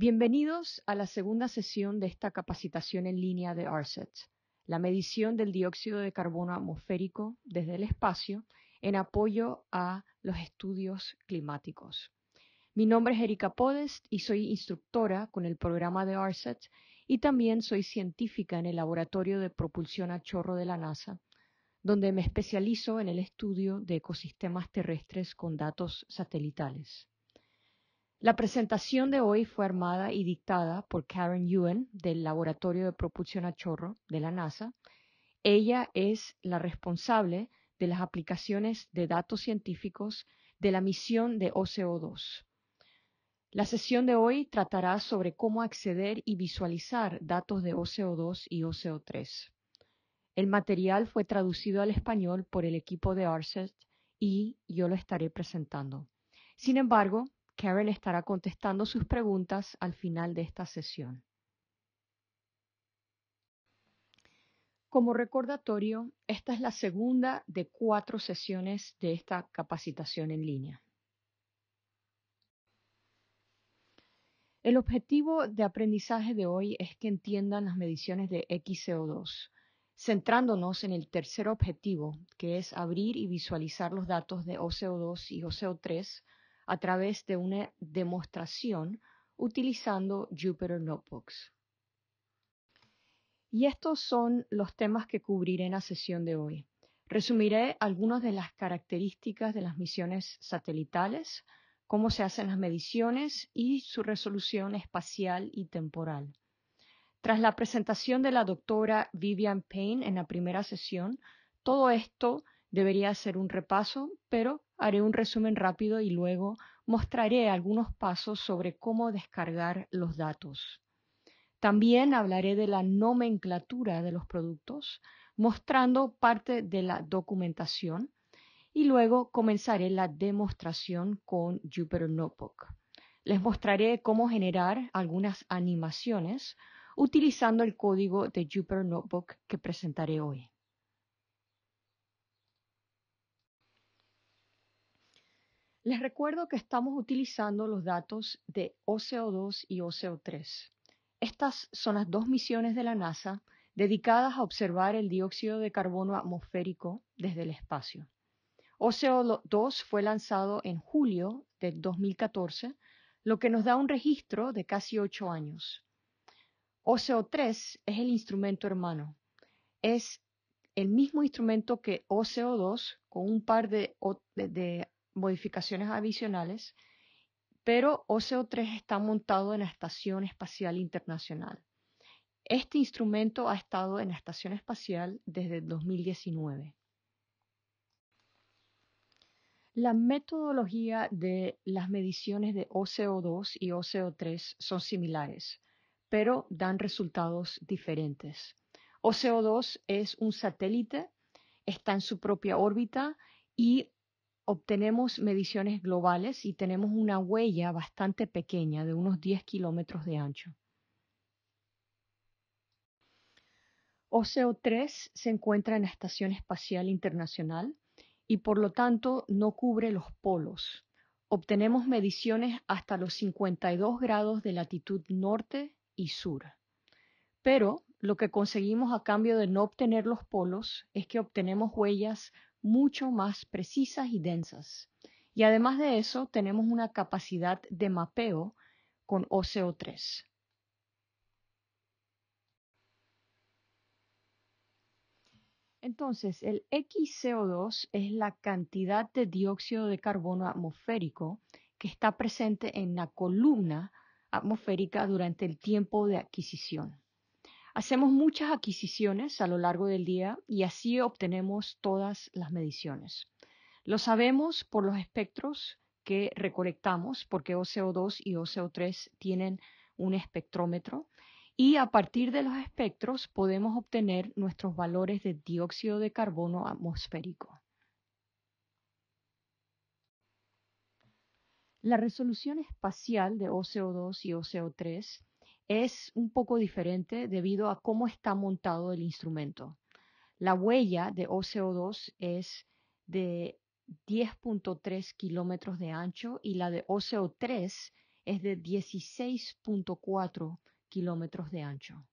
Bienvenidos a la segunda sesión de esta capacitación en línea de ARSET, la medición del dióxido de carbono atmosférico desde el espacio en apoyo a los estudios climáticos. Mi nombre es Erika Podest y soy instructora con el programa de ARSET y también soy científica en el Laboratorio de Propulsión a Chorro de la NASA, donde me especializo en el estudio de ecosistemas terrestres con datos satelitales. La presentación de hoy fue armada y dictada por Karen ewen del Laboratorio de Propulsión a Chorro de la NASA. Ella es la responsable de las aplicaciones de datos científicos de la misión de OCO2. La sesión de hoy tratará sobre cómo acceder y visualizar datos de OCO2 y OCO3. El material fue traducido al español por el equipo de ARCET y yo lo estaré presentando. Sin embargo, Karen estará contestando sus preguntas al final de esta sesión. Como recordatorio, esta es la segunda de cuatro sesiones de esta capacitación en línea. El objetivo de aprendizaje de hoy es que entiendan las mediciones de XCO2, centrándonos en el tercer objetivo, que es abrir y visualizar los datos de OCO2 y OCO3 a través de una demostración utilizando Jupyter Notebooks. Y estos son los temas que cubriré en la sesión de hoy. Resumiré algunas de las características de las misiones satelitales, cómo se hacen las mediciones y su resolución espacial y temporal. Tras la presentación de la doctora Vivian Payne en la primera sesión, todo esto debería ser un repaso, pero haré un resumen rápido y luego mostraré algunos pasos sobre cómo descargar los datos. También hablaré de la nomenclatura de los productos, mostrando parte de la documentación y luego comenzaré la demostración con Jupyter Notebook. Les mostraré cómo generar algunas animaciones utilizando el código de Jupyter Notebook que presentaré hoy. Les recuerdo que estamos utilizando los datos de OCO2 y OCO3. Estas son las dos misiones de la NASA dedicadas a observar el dióxido de carbono atmosférico desde el espacio. OCO2 fue lanzado en julio de 2014, lo que nos da un registro de casi ocho años. OCO3 es el instrumento hermano. Es el mismo instrumento que OCO2 con un par de, modificaciones adicionales, pero OCO3 está montado en la Estación Espacial Internacional. Este instrumento ha estado en la Estación Espacial desde 2019. La metodología de las mediciones de OCO2 y OCO3 son similares, pero dan resultados diferentes. OCO2 es un satélite, está en su propia órbita y obtenemos mediciones globales y tenemos una huella bastante pequeña de unos 10 kilómetros de ancho. OCO3 se encuentra en la Estación Espacial Internacional y por lo tanto no cubre los polos. Obtenemos mediciones hasta los 52 grados de latitud norte y sur. Pero lo que conseguimos a cambio de no obtener los polos es que obtenemos huellas mucho más precisas y densas. Y además de eso, tenemos una capacidad de mapeo con OCO3. Entonces, el XCO2 es la cantidad de dióxido de carbono atmosférico que está presente en la columna atmosférica durante el tiempo de adquisición. Hacemos muchas adquisiciones a lo largo del día y así obtenemos todas las mediciones. Lo sabemos por los espectros que recolectamos, porque OCO2 y OCO3 tienen un espectrómetro, y a partir de los espectros podemos obtener nuestros valores de dióxido de carbono atmosférico. La resolución espacial de OCO2 y OCO3 es un poco diferente debido a cómo está montado el instrumento. La huella de OCO2 es de 10.3 kilómetros de ancho y la de OCO3 es de 16.4 kilómetros de ancho.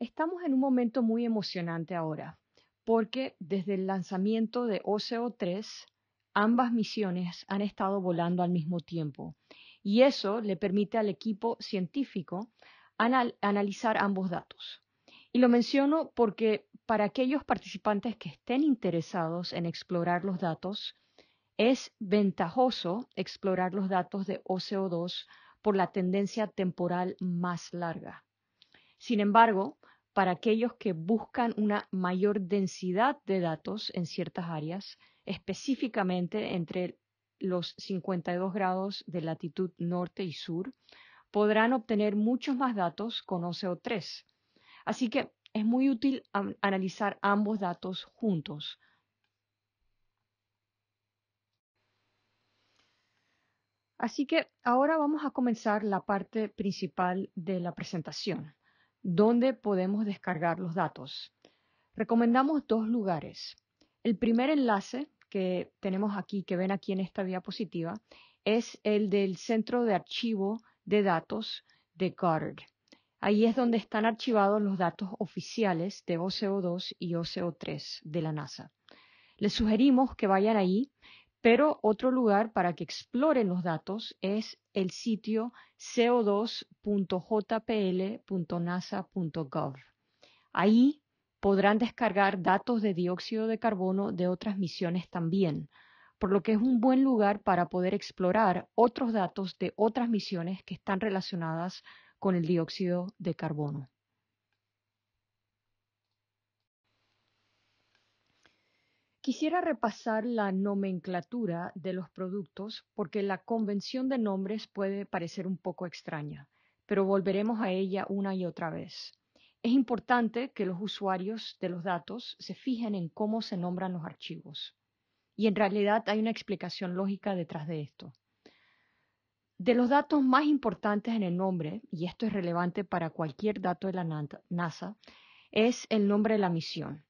Estamos en un momento muy emocionante ahora, porque desde el lanzamiento de OCO3 ambas misiones han estado volando al mismo tiempo y eso le permite al equipo científico analizar ambos datos. Y lo menciono porque para aquellos participantes que estén interesados en explorar los datos, es ventajoso explorar los datos de OCO2 por la tendencia temporal más larga. Sin embargo, para aquellos que buscan una mayor densidad de datos en ciertas áreas, específicamente entre los 52 grados de latitud norte y sur, podrán obtener muchos más datos con OCO3. Así que es muy útil analizar ambos datos juntos. Así que ahora vamos a comenzar la parte principal de la presentación, donde podemos descargar los datos. Recomendamos dos lugares. El primer enlace que tenemos aquí, que ven aquí en esta diapositiva, es el del centro de archivo de datos de Goddard. Ahí es donde están archivados los datos oficiales de OCO2 y OCO3 de la NASA. Les sugerimos que vayan ahí, pero otro lugar para que exploren los datos es el sitio co2.jpl.nasa.gov. Ahí podrán descargar datos de dióxido de carbono de otras misiones también, por lo que es un buen lugar para poder explorar otros datos de otras misiones que están relacionadas con el dióxido de carbono. Quisiera repasar la nomenclatura de los productos porque la convención de nombres puede parecer un poco extraña, pero volveremos a ella una y otra vez. Es importante que los usuarios de los datos se fijen en cómo se nombran los archivos. Y en realidad hay una explicación lógica detrás de esto. De los datos más importantes en el nombre, y esto es relevante para cualquier dato de la NASA, es el nombre de la misión.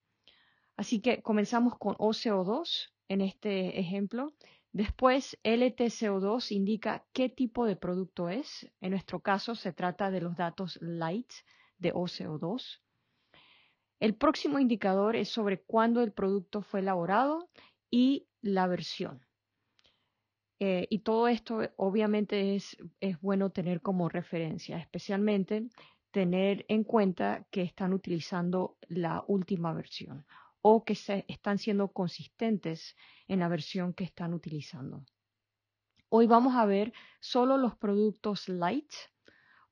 Así que comenzamos con OCO2 en este ejemplo. Después, LTCO2 indica qué tipo de producto es. En nuestro caso, se trata de los datos light de OCO2. El próximo indicador es sobre cuándo el producto fue elaborado y la versión. Eh, y todo esto obviamente es, bueno tener como referencia, especialmente tener en cuenta que están utilizando la última versión o que se están siendo consistentes en la versión que están utilizando. Hoy vamos a ver solo los productos light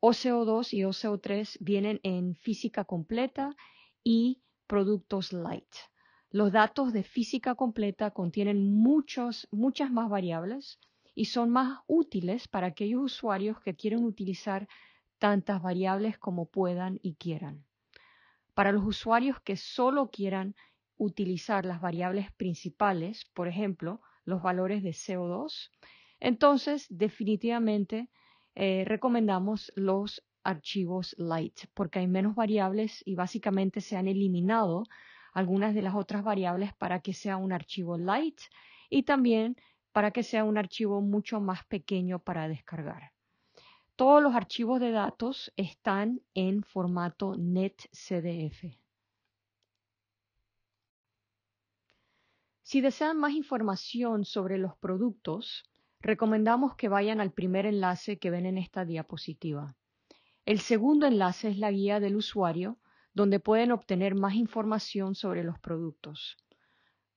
OCO2 y OCO3 vienen en física completa y productos light. Los datos de física completa contienen muchas más variables y son más útiles para aquellos usuarios que quieren utilizar tantas variables como puedan y quieran. Para los usuarios que solo quieran utilizar las variables principales, por ejemplo, los valores de CO2, entonces definitivamente eh, recomendamos los archivos light porque hay menos variables y básicamente se han eliminado algunas de las otras variables para que sea un archivo light y también para que sea un archivo mucho más pequeño para descargar. Todos los archivos de datos están en formato NetCDF. Si desean más información sobre los productos, recomendamos que vayan al primer enlace que ven en esta diapositiva. El segundo enlace es la guía del usuario, donde pueden obtener más información sobre los productos.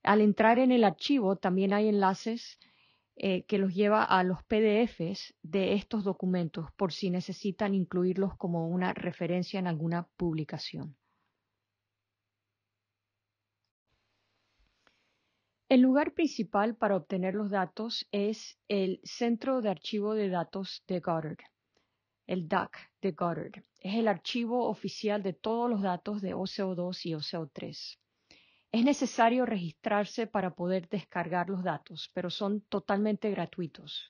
Al entrar en el archivo también hay enlaces eh, que los lleva a los PDFs de estos documentos por si necesitan incluirlos como una referencia en alguna publicación. El lugar principal para obtener los datos es el Centro de Archivo de Datos de Goddard, el DAC de Goddard. Es el archivo oficial de todos los datos de OCO2 y OCO3. Es necesario registrarse para poder descargar los datos, pero son totalmente gratuitos.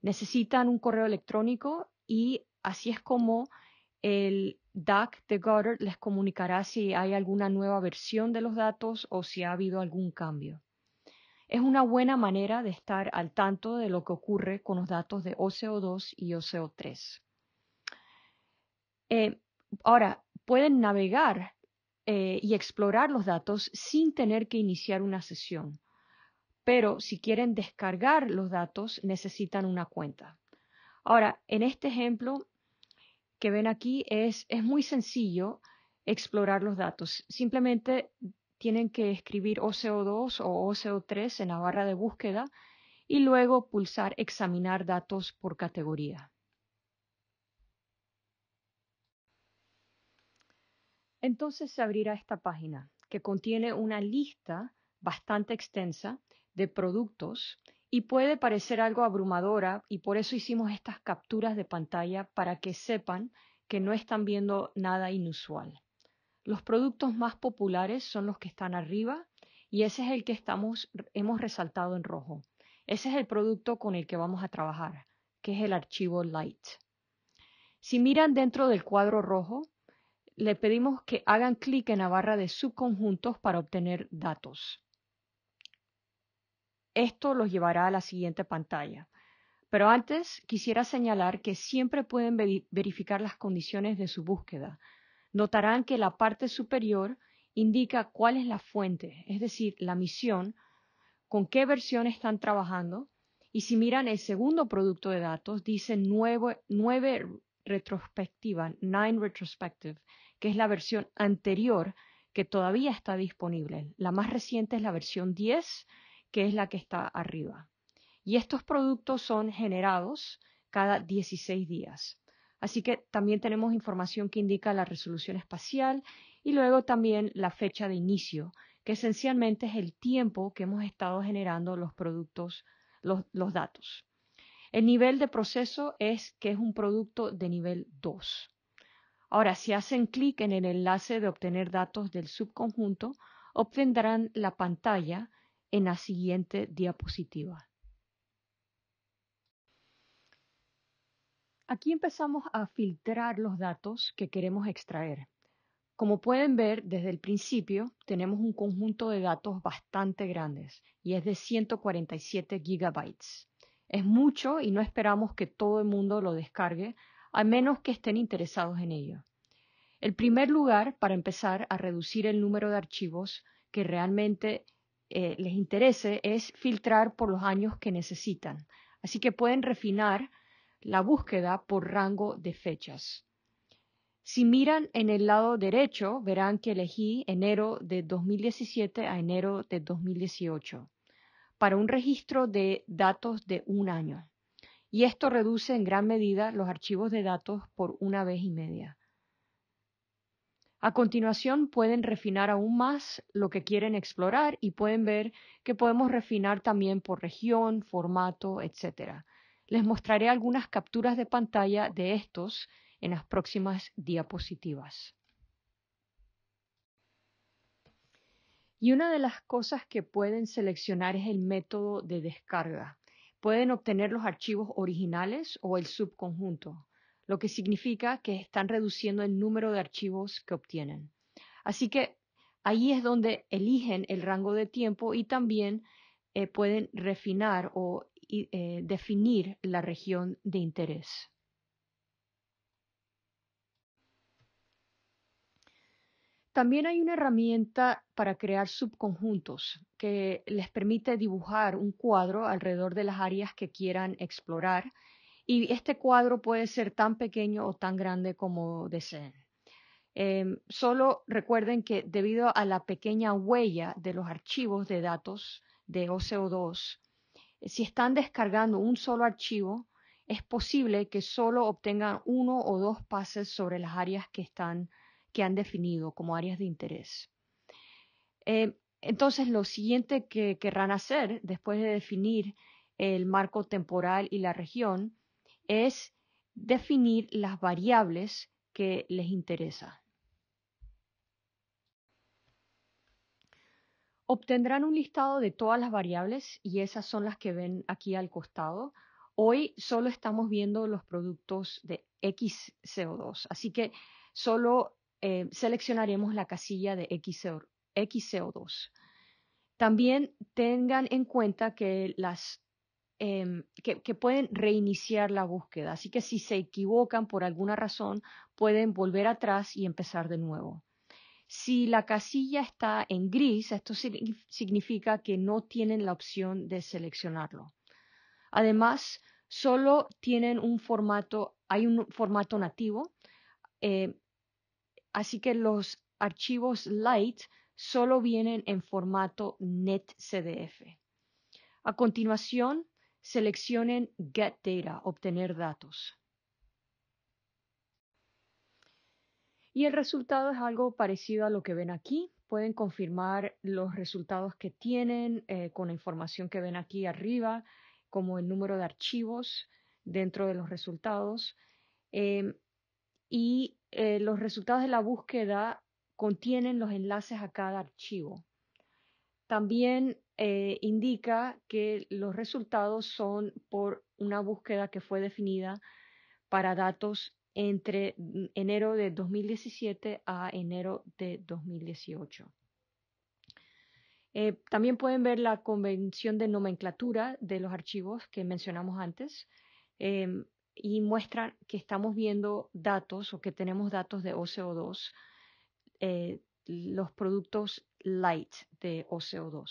Necesitan un correo electrónico y así es como el DAC de Goddard les comunicará si hay alguna nueva versión de los datos o si ha habido algún cambio. Es una buena manera de estar al tanto de lo que ocurre con los datos de OCO2 y OCO3. Eh, ahora, pueden navegar eh, y explorar los datos sin tener que iniciar una sesión, pero si quieren descargar los datos necesitan una cuenta. Ahora, en este ejemplo que ven aquí es, es muy sencillo explorar los datos. Simplemente tienen que escribir OCO2 o OCO3 en la barra de búsqueda y luego pulsar Examinar datos por categoría. Entonces se abrirá esta página que contiene una lista bastante extensa de productos y puede parecer algo abrumadora y por eso hicimos estas capturas de pantalla para que sepan que no están viendo nada inusual. Los productos más populares son los que están arriba y ese es el que hemos resaltado en rojo. Ese es el producto con el que vamos a trabajar, que es el archivo Light. Si miran dentro del cuadro rojo, le pedimos que hagan clic en la barra de subconjuntos para obtener datos. Esto los llevará a la siguiente pantalla. Pero antes quisiera señalar que siempre pueden verificar las condiciones de su búsqueda notarán que la parte superior indica cuál es la fuente, es decir, la misión, con qué versión están trabajando. Y si miran el segundo producto de datos, dice nueve, retrospectiva, Nine Retrospective, que es la versión anterior que todavía está disponible. La más reciente es la versión 10, que es la que está arriba. Y estos productos son generados cada 16 días. Así que también tenemos información que indica la resolución espacial y luego también la fecha de inicio, que esencialmente es el tiempo que hemos estado generando los productos, los, datos. El nivel de proceso es que es un producto de nivel 2. Ahora, si hacen clic en el enlace de obtener datos del subconjunto, obtendrán la pantalla en la siguiente diapositiva. Aquí empezamos a filtrar los datos que queremos extraer. Como pueden ver, desde el principio tenemos un conjunto de datos bastante grandes y es de 147 gigabytes. Es mucho y no esperamos que todo el mundo lo descargue, a menos que estén interesados en ello. El primer lugar para empezar a reducir el número de archivos que realmente eh, les interese es filtrar por los años que necesitan. Así que pueden refinar la búsqueda por rango de fechas. Si miran en el lado derecho, verán que elegí enero de 2017 a enero de 2018 para un registro de datos de un año. Y esto reduce en gran medida los archivos de datos por una vez y media. A continuación pueden refinar aún más lo que quieren explorar y pueden ver que podemos refinar también por región, formato, etc. Les mostraré algunas capturas de pantalla de estos en las próximas diapositivas. Y una de las cosas que pueden seleccionar es el método de descarga. Pueden obtener los archivos originales o el subconjunto, lo que significa que están reduciendo el número de archivos que obtienen. Así que ahí es donde eligen el rango de tiempo y también eh, pueden refinar o y, eh, definir la región de interés. También hay una herramienta para crear subconjuntos que les permite dibujar un cuadro alrededor de las áreas que quieran explorar y este cuadro puede ser tan pequeño o tan grande como deseen. Em, solo recuerden que debido a la pequeña huella de los archivos de datos de OCO2, eh, si están descargando un solo archivo, es posible que solo obtengan uno o dos pases sobre las áreas que, están, que han definido como áreas de interés. Eh, entonces, lo siguiente que querrán hacer después de definir el marco temporal y la región es definir las variables que les interesa. Obtendrán un listado de todas las variables y esas son las que ven aquí al costado. Hoy solo estamos viendo los productos de XCO2, así que solo eh, seleccionaremos la casilla de XCO2. También tengan en cuenta que, las, em, que pueden reiniciar la búsqueda, así que si se equivocan por alguna razón, pueden volver atrás y empezar de nuevo. Si la casilla está en gris, esto significa que no tienen la opción de seleccionarlo. Además, solo tienen un formato, hay un formato nativo, eh, así que los archivos light solo vienen en formato netcdf. A continuación, seleccionen Get Data, obtener datos. Y el resultado es algo parecido a lo que ven aquí. Pueden confirmar los resultados que tienen eh, con la información que ven aquí arriba, como el número de archivos dentro de los resultados. Em, y eh, los resultados de la búsqueda contienen los enlaces a cada archivo. También eh, indica que los resultados son por una búsqueda que fue definida para datos entre mm, enero de 2017 a enero de 2018. Eh, también pueden ver la convención de nomenclatura de los archivos que mencionamos antes em, y muestran que estamos viendo datos o que tenemos datos de OCO2, eh, los productos light de OCO2.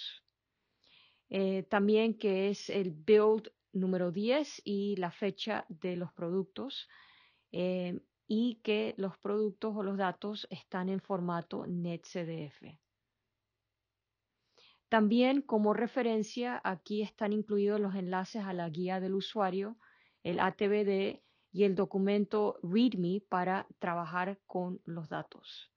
Eh, también que es el build número 10 y la fecha de los productos Em, y que los productos o los datos están en formato NetCDF. También como referencia, aquí están incluidos los enlaces a la guía del usuario, el ATBD y el documento README para trabajar con los datos.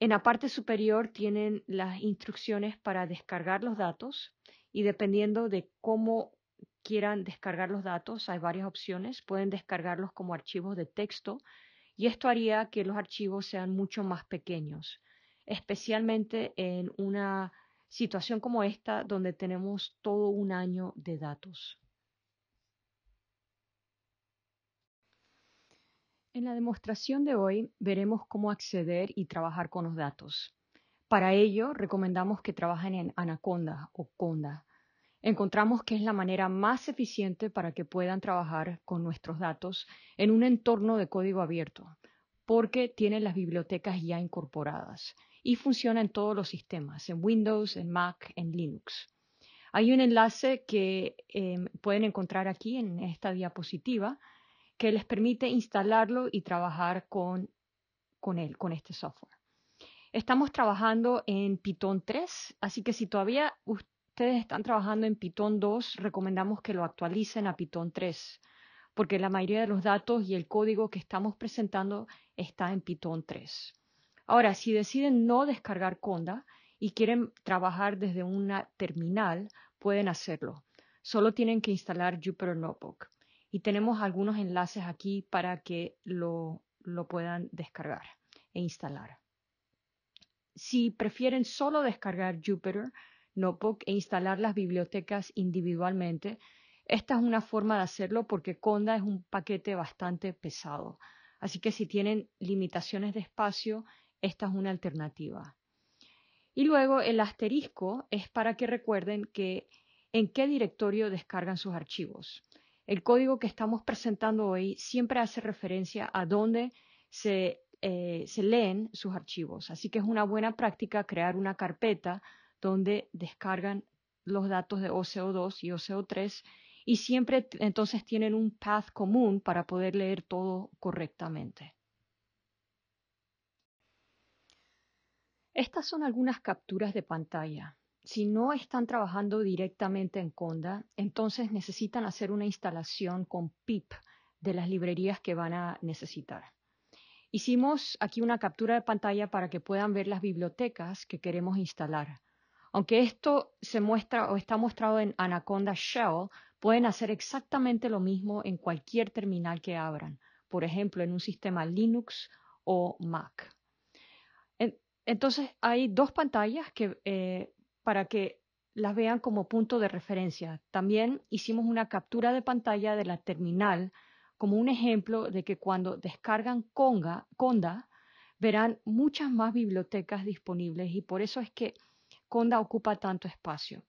En la parte superior tienen las instrucciones para descargar los datos y dependiendo de cómo quieran descargar los datos, hay varias opciones, pueden descargarlos como archivos de texto y esto haría que los archivos sean mucho más pequeños, especialmente en una situación como esta donde tenemos todo un año de datos. En la demostración de hoy veremos cómo acceder y trabajar con los datos. Para ello, recomendamos que trabajen en Anaconda o Conda encontramos que es la manera más eficiente para que puedan trabajar con nuestros datos en un entorno de código abierto, porque tienen las bibliotecas ya incorporadas y funciona en todos los sistemas, en Windows, en Mac, en Linux. Hay un enlace que em, pueden encontrar aquí en esta diapositiva que les permite instalarlo y trabajar con, con él, con este software. Estamos trabajando en Python 3, así que si todavía ustedes están trabajando en Python 2, recomendamos que lo actualicen a Python 3, porque la mayoría de los datos y el código que estamos presentando está en Python 3. Ahora, si deciden no descargar Conda y quieren trabajar desde una terminal, pueden hacerlo. Solo tienen que instalar Jupyter Notebook. Y tenemos algunos enlaces aquí para que lo, lo puedan descargar e instalar. Si prefieren solo descargar Jupyter, NOPOC e instalar las bibliotecas individualmente. Esta es una forma de hacerlo porque Conda es un paquete bastante pesado. Así que si tienen limitaciones de espacio, esta es una alternativa. Y luego el asterisco es para que recuerden que en qué directorio descargan sus archivos. El código que estamos presentando hoy siempre hace referencia a dónde se eh, leen sus archivos. Así que es una buena práctica crear una carpeta donde descargan los datos de OCO2 y OCO3 y siempre entonces tienen un path común para poder leer todo correctamente. Estas son algunas capturas de pantalla. Si no están trabajando directamente en Conda, entonces necesitan hacer una instalación con PIP de las librerías que van a necesitar. Hicimos aquí una captura de pantalla para que puedan ver las bibliotecas que queremos instalar. Aunque esto se muestra o está mostrado en Anaconda Shell, pueden hacer exactamente lo mismo en cualquier terminal que abran, por ejemplo, en un sistema Linux o Mac. Entonces, hay dos pantallas que, eh, para que las vean como punto de referencia. También hicimos una captura de pantalla de la terminal como un ejemplo de que cuando descargan Conda, verán muchas más bibliotecas disponibles y por eso es que Conda ocupa tanto espacio.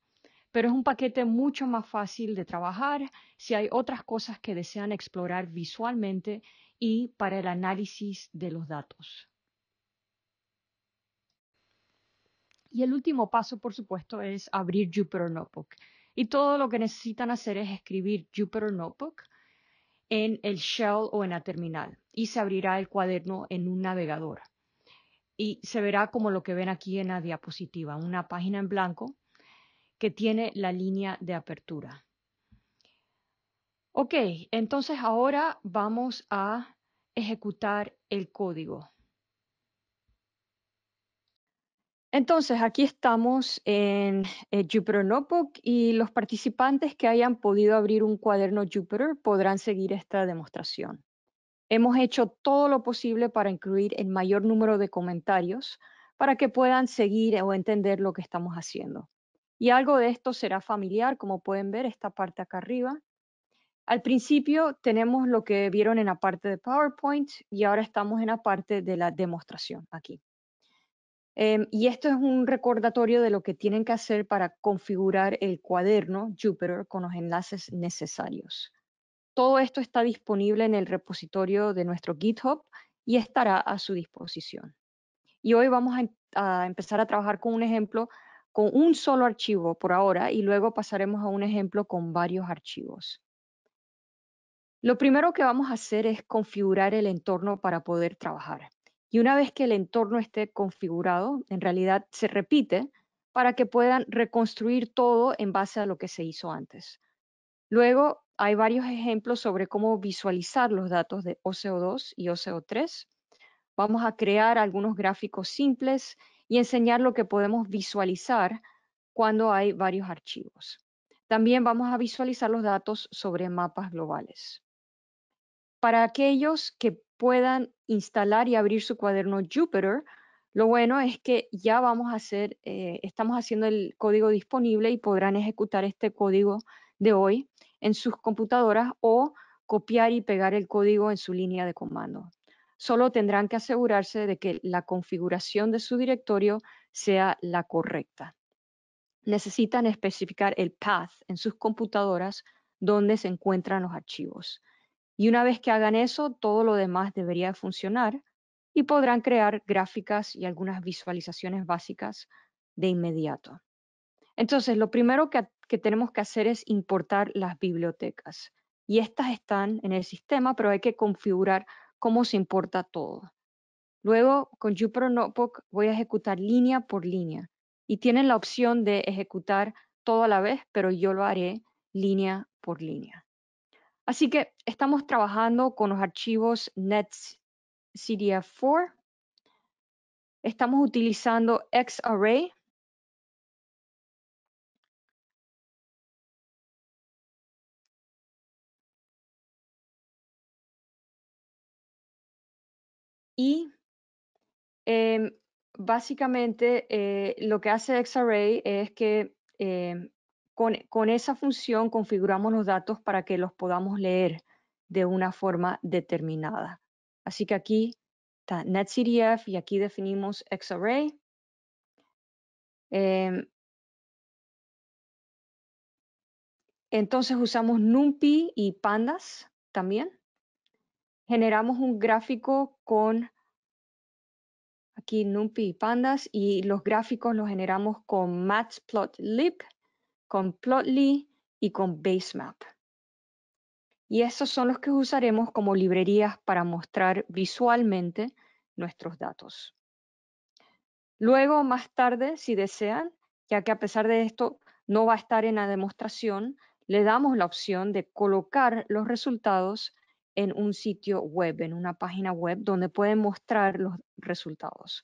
Pero es un paquete mucho más fácil de trabajar si hay otras cosas que desean explorar visualmente y para el análisis de los datos. Y el último paso, por supuesto, es abrir Jupyter Notebook. Y todo lo que necesitan hacer es escribir Jupyter Notebook en el shell o en la terminal y se abrirá el cuaderno en un navegador y se verá como lo que ven aquí en la diapositiva, una página en blanco que tiene la línea de apertura. Ok, entonces ahora vamos a ejecutar el código. Entonces, aquí estamos en eh, Jupyter Notebook y los participantes que hayan podido abrir un cuaderno Jupyter podrán seguir esta demostración. Hemos hecho todo lo posible para incluir el mayor número de comentarios para que puedan seguir o entender lo que estamos haciendo. Y algo de esto será familiar, como pueden ver, esta parte acá arriba. Al principio tenemos lo que vieron en la parte de PowerPoint y ahora estamos en la parte de la demostración aquí. Em, y esto es un recordatorio de lo que tienen que hacer para configurar el cuaderno Jupyter con los enlaces necesarios. Todo esto está disponible en el repositorio de nuestro GitHub y estará a su disposición. Y hoy vamos em, a, empezar a trabajar con un ejemplo con un solo archivo por ahora y luego pasaremos a un ejemplo con varios archivos. Lo primero que vamos a hacer es configurar el entorno para poder trabajar. Y una vez que el entorno esté configurado, en realidad se repite para que puedan reconstruir todo en base a lo que se hizo antes. Luego hay varios ejemplos sobre cómo visualizar los datos de OCO2 y OCO3. Vamos a crear algunos gráficos simples y enseñar lo que podemos visualizar cuando hay varios archivos. También vamos a visualizar los datos sobre mapas globales. Para aquellos que puedan instalar y abrir su cuaderno Jupyter, lo bueno es que ya vamos a hacer, eh, estamos haciendo el código disponible y podrán ejecutar este código de hoy en sus computadoras o copiar y pegar el código en su línea de comando. Solo tendrán que asegurarse de que la configuración de su directorio sea la correcta. Necesitan especificar el path en sus computadoras donde se encuentran los archivos. Y una vez que hagan eso, todo lo demás debería funcionar y podrán crear gráficas y algunas visualizaciones básicas de inmediato. Entonces, lo primero que que tenemos que hacer es importar las bibliotecas. Y estas están en el sistema, pero hay que configurar cómo se importa todo. Luego, con Jupyter Notebook voy a ejecutar línea por línea. Y tienen la opción de ejecutar todo a la vez, pero yo lo haré línea por línea. Así que estamos trabajando con los archivos NetCDF4. Estamos utilizando XArray Y em, básicamente eh, lo que hace Xarray es que em, con, esa función configuramos los datos para que los podamos leer de una forma determinada. Así que aquí está NetCDF y aquí definimos Xarray. Em, entonces usamos NumPy y Pandas también generamos un gráfico con aquí NumPy y Pandas y los gráficos los generamos con Matplotlib, con Plotly y con Basemap. Y esos son los que usaremos como librerías para mostrar visualmente nuestros datos. Luego, más tarde, si desean, ya que a pesar de esto no va a estar en la demostración, le damos la opción de colocar los resultados en un sitio web, en una página web donde pueden mostrar los resultados.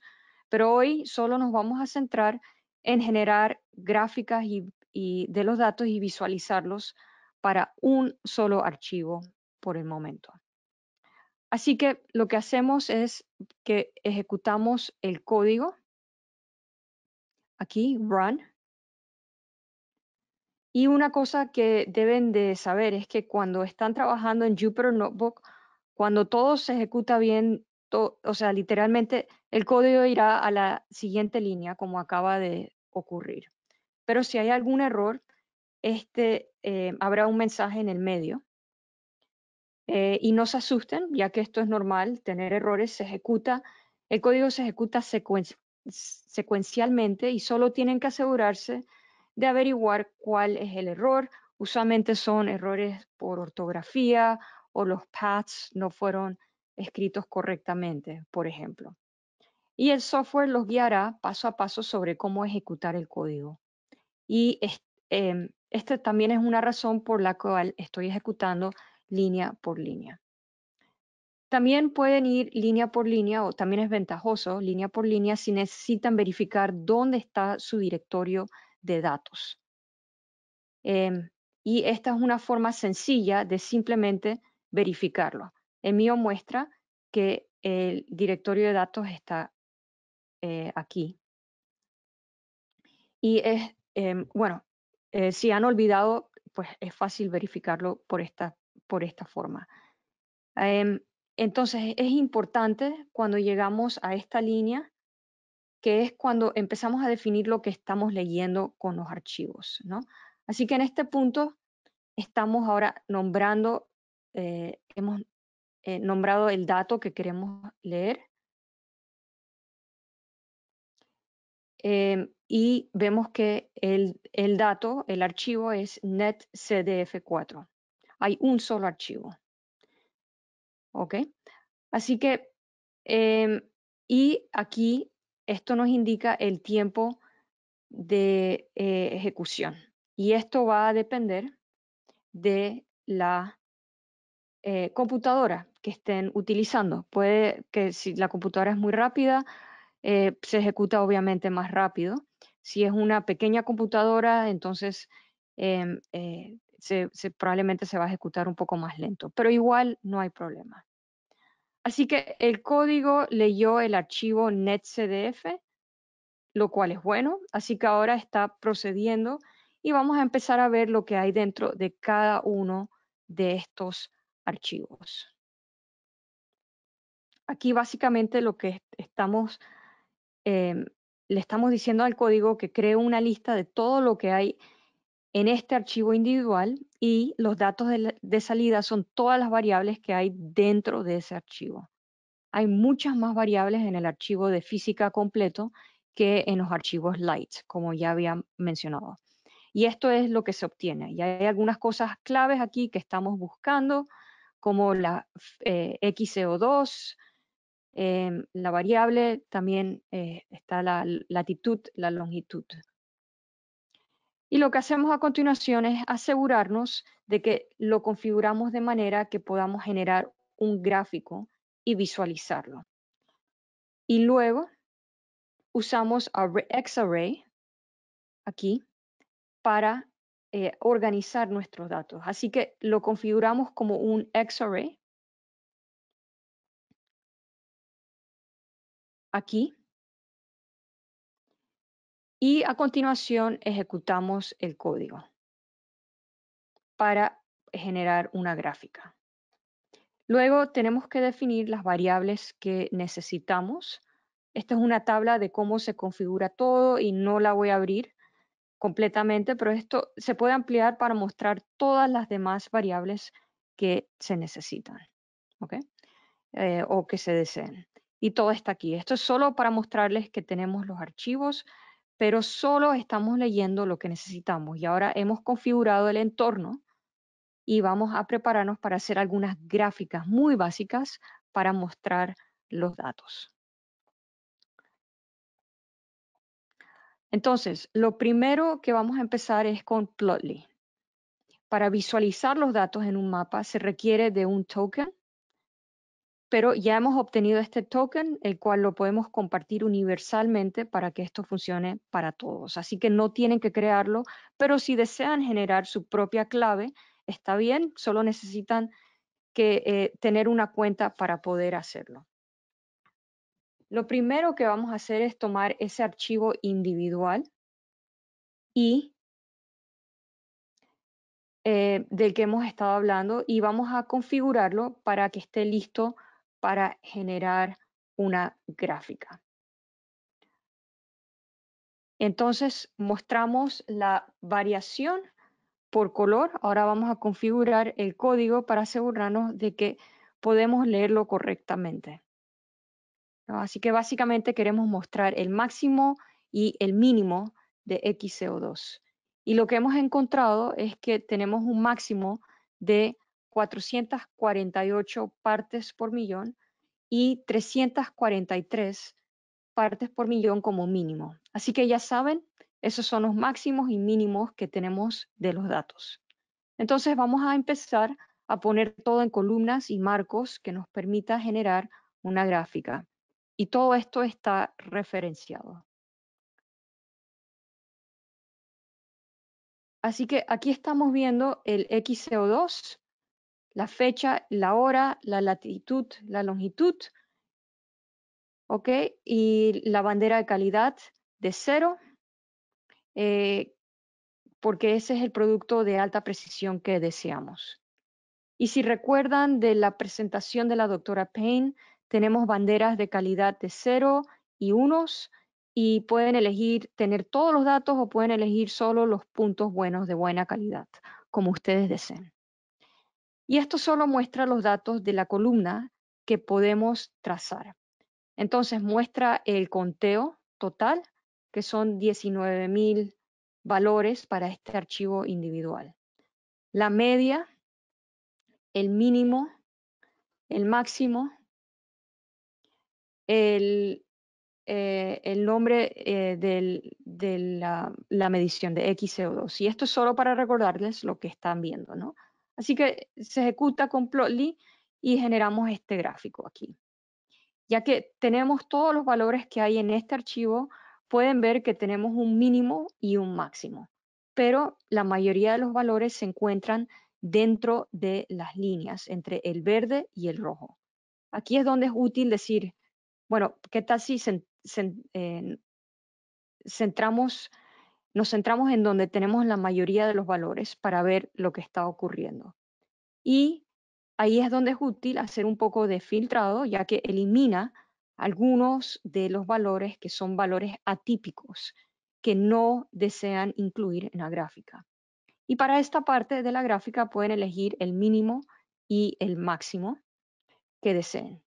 Pero hoy solo nos vamos a centrar en generar gráficas de los datos y visualizarlos para un solo archivo por el momento. Así que lo que hacemos es que ejecutamos el código, aquí, run, y una cosa que deben de saber es que cuando están trabajando en Jupyter Notebook, cuando todo se ejecuta bien, o sea, literalmente el código irá a la siguiente línea, como acaba de ocurrir. Pero si hay algún error, este, eh, habrá un mensaje en el medio. Eh, y no se asusten, ya que esto es normal, tener errores, se ejecuta, el código se ejecuta secuencialmente y solo tienen que asegurarse de averiguar cuál es el error. Usualmente son errores por ortografía o los paths no fueron escritos correctamente, por ejemplo. Y el software los guiará paso a paso sobre cómo ejecutar el código. Y em, este, también es una razón por la cual estoy ejecutando línea por línea. También pueden ir línea por línea o también es ventajoso línea por línea si necesitan verificar dónde está su directorio de datos. Em, y esta es una forma sencilla de simplemente verificarlo. El mío muestra que el directorio de datos está eh, aquí. Y es, em, bueno, eh, si han olvidado, pues es fácil verificarlo por esta, por esta forma. Em, entonces, es importante cuando llegamos a esta línea que es cuando empezamos a definir lo que estamos leyendo con los archivos. Así que en este punto estamos ahora nombrando, eh, hemos eh, nombrado el dato que queremos leer. Em, y vemos que el, dato, el archivo es netcdf4. Hay un solo archivo. ¿Ok? Así que, em, y aquí esto nos indica el tiempo de eh, ejecución. Y esto va a depender de la eh, computadora que estén utilizando. Puede que si la computadora es muy rápida, eh, se ejecuta obviamente más rápido. Si es una pequeña computadora, entonces em, probablemente se va a ejecutar un poco más lento, pero igual no hay problema. Así que el código leyó el archivo netcdf, lo cual es bueno, así que ahora está procediendo y vamos a empezar a ver lo que hay dentro de cada uno de estos archivos. Aquí básicamente lo que estamos, em, le estamos diciendo al código que cree una lista de todo lo que hay en este archivo individual y los datos de, salida son todas las variables que hay dentro de ese archivo. Hay muchas más variables en el archivo de física completo que en los archivos light, como ya había mencionado. Y esto es lo que se obtiene. Y hay algunas cosas claves aquí que estamos buscando, como la eh, XCO2, em, la variable, también eh, está la latitud, la longitud. Y lo que hacemos a continuación es asegurarnos de que lo configuramos de manera que podamos generar un gráfico y visualizarlo. Y luego usamos XArray aquí para eh, organizar nuestros datos. Así que lo configuramos como un XArray aquí y a continuación ejecutamos el código para generar una gráfica. Luego tenemos que definir las variables que necesitamos. Esta es una tabla de cómo se configura todo y no la voy a abrir completamente, pero esto se puede ampliar para mostrar todas las demás variables que se necesitan eh, o que se deseen. Y todo está aquí. Esto es solo para mostrarles que tenemos los archivos pero solo estamos leyendo lo que necesitamos y ahora hemos configurado el entorno y vamos a prepararnos para hacer algunas gráficas muy básicas para mostrar los datos. Entonces, lo primero que vamos a empezar es con Plotly. Para visualizar los datos en un mapa se requiere de un token pero ya hemos obtenido este token, el cual lo podemos compartir universalmente para que esto funcione para todos. Así que no tienen que crearlo, pero si desean generar su propia clave, está bien, solo necesitan que eh, tener una cuenta para poder hacerlo. Lo primero que vamos a hacer es tomar ese archivo individual y eh, del que hemos estado hablando y vamos a configurarlo para que esté listo para generar una gráfica. Entonces mostramos la variación por color. Ahora vamos a configurar el código para asegurarnos de que podemos leerlo correctamente. Así que básicamente queremos mostrar el máximo y el mínimo de XCO2. Y lo que hemos encontrado es que tenemos un máximo de 448 partes por millón y 343 partes por millón como mínimo. Así que ya saben, esos son los máximos y mínimos que tenemos de los datos. Entonces vamos a empezar a poner todo en columnas y marcos que nos permita generar una gráfica. Y todo esto está referenciado. Así que aquí estamos viendo el XCO2 la fecha, la hora, la latitud, la longitud, ¿ok? Y la bandera de calidad de cero, eh, porque ese es el producto de alta precisión que deseamos. Y si recuerdan de la presentación de la doctora Payne, tenemos banderas de calidad de cero y unos, y pueden elegir tener todos los datos o pueden elegir solo los puntos buenos de buena calidad, como ustedes deseen. Y esto solo muestra los datos de la columna que podemos trazar. Entonces muestra el conteo total, que son 19.000 valores para este archivo individual. La media, el mínimo, el máximo, el, eh, nombre eh, de la, la, medición de XCO2. Y esto es solo para recordarles lo que están viendo, ¿no? Así que se ejecuta con Plotly y generamos este gráfico aquí. Ya que tenemos todos los valores que hay en este archivo, pueden ver que tenemos un mínimo y un máximo, pero la mayoría de los valores se encuentran dentro de las líneas entre el verde y el rojo. Aquí es donde es útil decir, bueno, ¿qué tal si eh, centramos nos centramos en donde tenemos la mayoría de los valores para ver lo que está ocurriendo. Y ahí es donde es útil hacer un poco de filtrado, ya que elimina algunos de los valores que son valores atípicos que no desean incluir en la gráfica. Y para esta parte de la gráfica pueden elegir el mínimo y el máximo que deseen.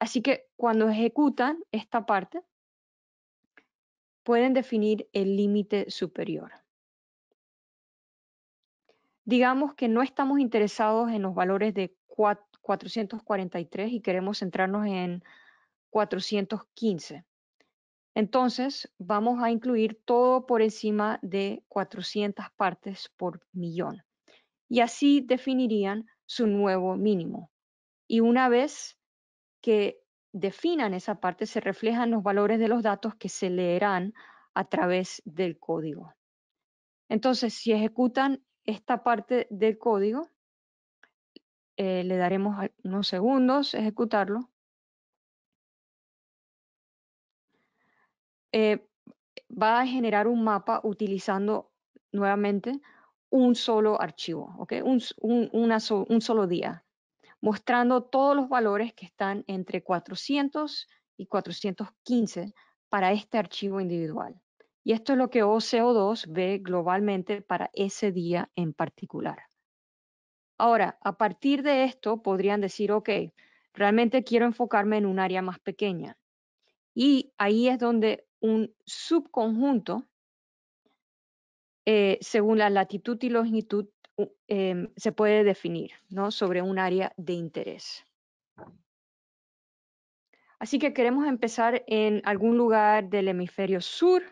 Así que cuando ejecutan esta parte, pueden definir el límite superior. Digamos que no estamos interesados en los valores de 443 y queremos centrarnos en 415. Entonces, vamos a incluir todo por encima de 400 partes por millón. Y así definirían su nuevo mínimo. Y una vez que definan esa parte se reflejan los valores de los datos que se leerán a través del código. Entonces, si ejecutan esta parte del código, eh, le daremos unos segundos a ejecutarlo. Eh, va a generar un mapa utilizando nuevamente un solo archivo, un solo día mostrando todos los valores que están entre 400 y 415 para este archivo individual. Y esto es lo que OCO2 ve globalmente para ese día en particular. Ahora, a partir de esto podrían decir, ok, realmente quiero enfocarme en un área más pequeña. Y ahí es donde un subconjunto, eh, según la latitud y longitud, Em, se puede definir ¿no? sobre un área de interés. Así que queremos empezar en algún lugar del hemisferio sur.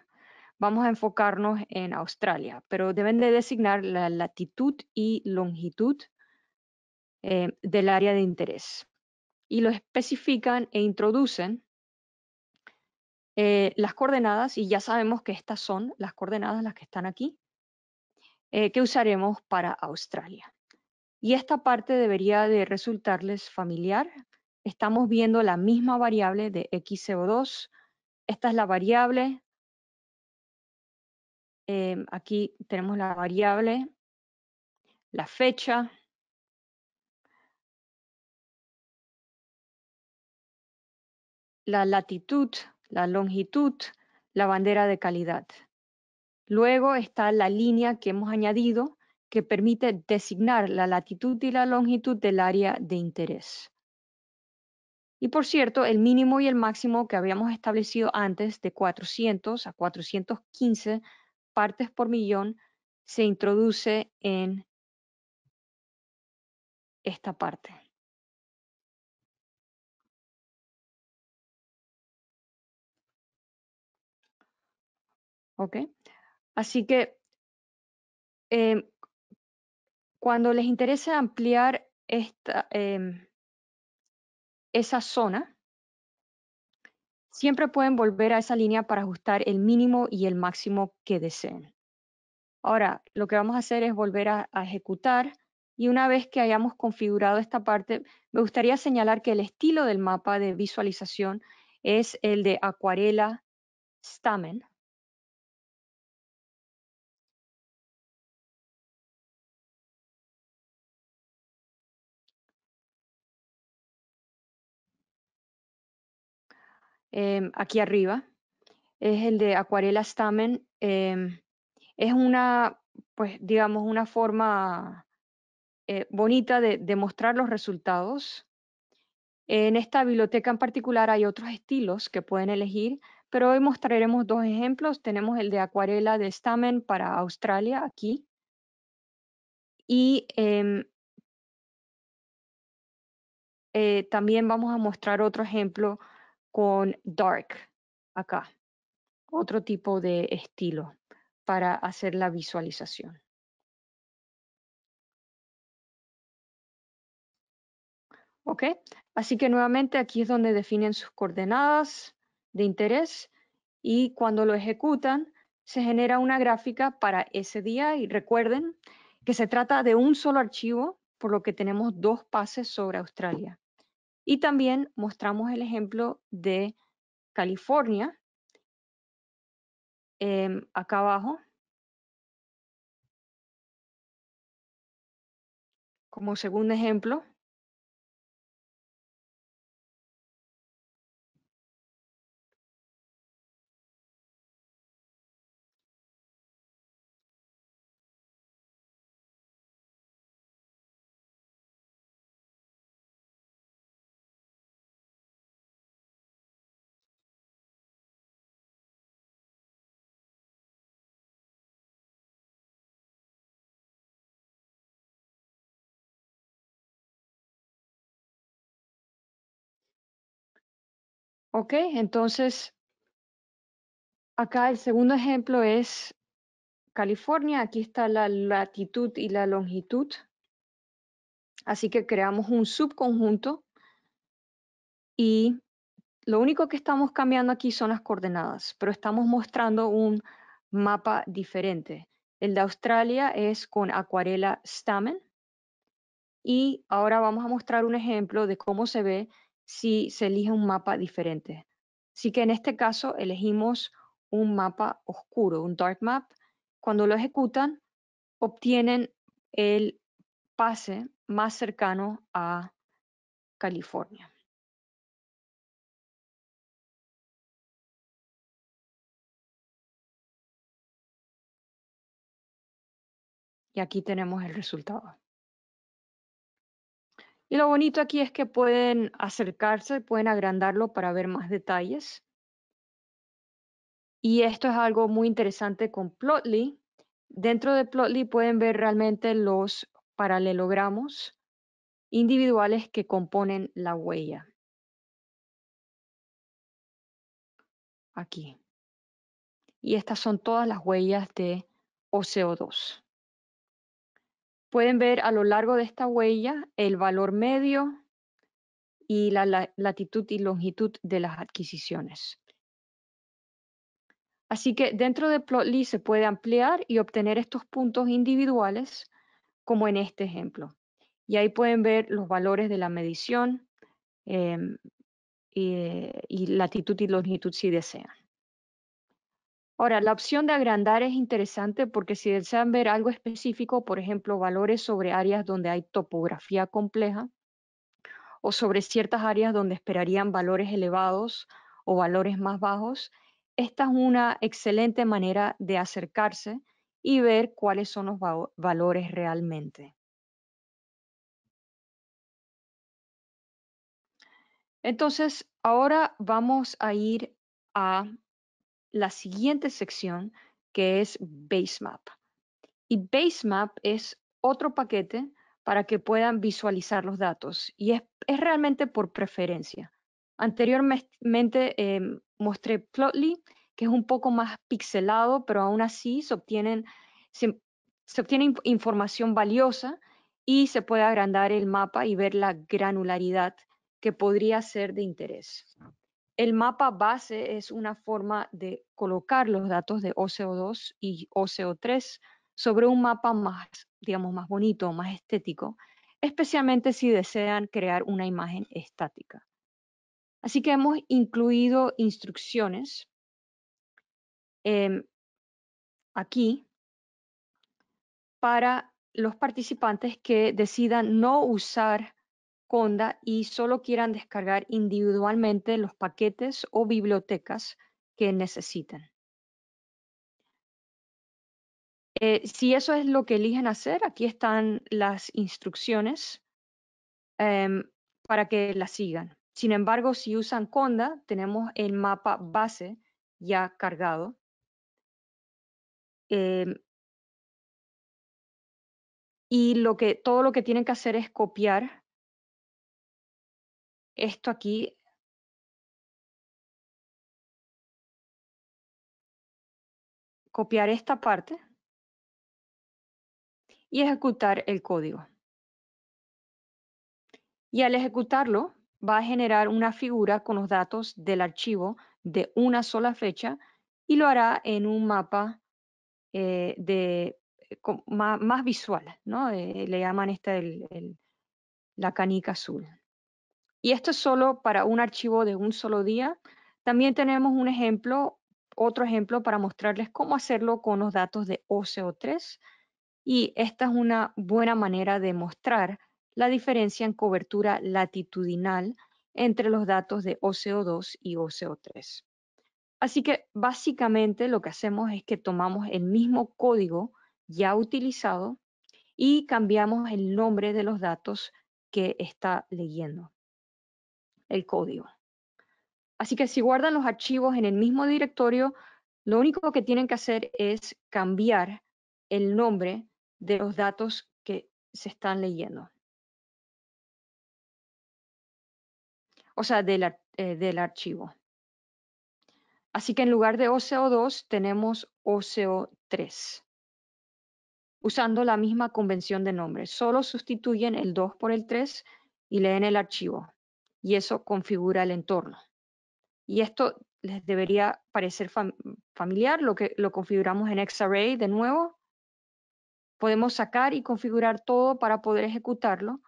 Vamos a enfocarnos en Australia, pero deben de designar la latitud y longitud eh, del área de interés. Y lo especifican e introducen eh, las coordenadas, y ya sabemos que estas son las coordenadas las que están aquí, eh, que usaremos para Australia. Y esta parte debería de resultarles familiar. Estamos viendo la misma variable de XCO2. Esta es la variable. Em, aquí tenemos la variable, la fecha, la latitud, la longitud, la bandera de calidad. Luego está la línea que hemos añadido que permite designar la latitud y la longitud del área de interés. Y por cierto, el mínimo y el máximo que habíamos establecido antes de 400 a 415 partes por millón se introduce en esta parte. Así que em, cuando les interese ampliar em, esa zona, siempre pueden volver a esa línea para ajustar el mínimo y el máximo que deseen. Ahora, lo que vamos a hacer es volver a ejecutar y una vez que hayamos configurado esta parte, me gustaría señalar que el estilo del mapa de visualización es el de acuarela stamen Em, aquí arriba. Es el de acuarela stamen. Em, es una, pues digamos, una forma eh, bonita de, de, mostrar los resultados. En esta biblioteca en particular hay otros estilos que pueden elegir, pero hoy mostraremos dos ejemplos. Tenemos el de acuarela de stamen para Australia aquí. Y em, eh, también vamos a mostrar otro ejemplo con dark acá, otro tipo de estilo para hacer la visualización. ¿Ok? Así que nuevamente aquí es donde definen sus coordenadas de interés y cuando lo ejecutan se genera una gráfica para ese día y recuerden que se trata de un solo archivo, por lo que tenemos dos pases sobre Australia. Y también mostramos el ejemplo de California, em, acá abajo, como segundo ejemplo, ¿Ok? Entonces, acá el segundo ejemplo es California. Aquí está la latitud y la longitud. Así que creamos un subconjunto y lo único que estamos cambiando aquí son las coordenadas, pero estamos mostrando un mapa diferente. El de Australia es con acuarela Stamen y ahora vamos a mostrar un ejemplo de cómo se ve si se elige un mapa diferente. Así que en este caso elegimos un mapa oscuro, un dark map. Cuando lo ejecutan, obtienen el pase más cercano a California. Y aquí tenemos el resultado. Y lo bonito aquí es que pueden acercarse, pueden agrandarlo para ver más detalles. Y esto es algo muy interesante con Plotly. Dentro de Plotly pueden ver realmente los paralelogramos individuales que componen la huella. Aquí. Y estas son todas las huellas de OCO2 pueden ver a lo largo de esta huella el valor medio y la, latitud y longitud de las adquisiciones. Así que dentro de Plotly se puede ampliar y obtener estos puntos individuales, como en este ejemplo. Y ahí pueden ver los valores de la medición em, y latitud y longitud si desean. Ahora, la opción de agrandar es interesante porque si desean ver algo específico, por ejemplo, valores sobre áreas donde hay topografía compleja o sobre ciertas áreas donde esperarían valores elevados o valores más bajos, esta es una excelente manera de acercarse y ver cuáles son los valores realmente. Entonces, ahora vamos a ir a la siguiente sección que es Basemap. Y Basemap es otro paquete para que puedan visualizar los datos y es, realmente por preferencia. Anteriormente em, mostré Plotly, que es un poco más pixelado, pero aún así se, obtienen, se obtiene información valiosa y se puede agrandar el mapa y ver la granularidad que podría ser de interés. El mapa base es una forma de colocar los datos de OCO2 y OCO3 sobre un mapa más, digamos, más bonito, más estético, especialmente si desean crear una imagen estática. Así que hemos incluido instrucciones em, aquí para los participantes que decidan no usar Conda y solo quieran descargar individualmente los paquetes o bibliotecas que necesiten. Eh, si eso es lo que eligen hacer, aquí están las instrucciones em, para que las sigan. Sin embargo, si usan Conda, tenemos el mapa base ya cargado. Em, y lo que, todo lo que tienen que hacer es copiar esto aquí copiar esta parte y ejecutar el código. Y al ejecutarlo, va a generar una figura con los datos del archivo de una sola fecha y lo hará en un mapa eh, eh, más, visual, eh, le llaman esta la canica azul. Y esto es solo para un archivo de un solo día. También tenemos un ejemplo, otro ejemplo para mostrarles cómo hacerlo con los datos de OCO3. Y esta es una buena manera de mostrar la diferencia en cobertura latitudinal entre los datos de OCO2 y OCO3. Así que básicamente lo que hacemos es que tomamos el mismo código ya utilizado y cambiamos el nombre de los datos que está leyendo el código. Así que si guardan los archivos en el mismo directorio, lo único que tienen que hacer es cambiar el nombre de los datos que se están leyendo. O sea, del, eh, archivo. Así que en lugar de OCO2 tenemos OCO3, usando la misma convención de nombre. Solo sustituyen el 2 por el 3 y leen el archivo y eso configura el entorno. Y esto les debería parecer familiar, lo que lo configuramos en X-Array de nuevo. Podemos sacar y configurar todo para poder ejecutarlo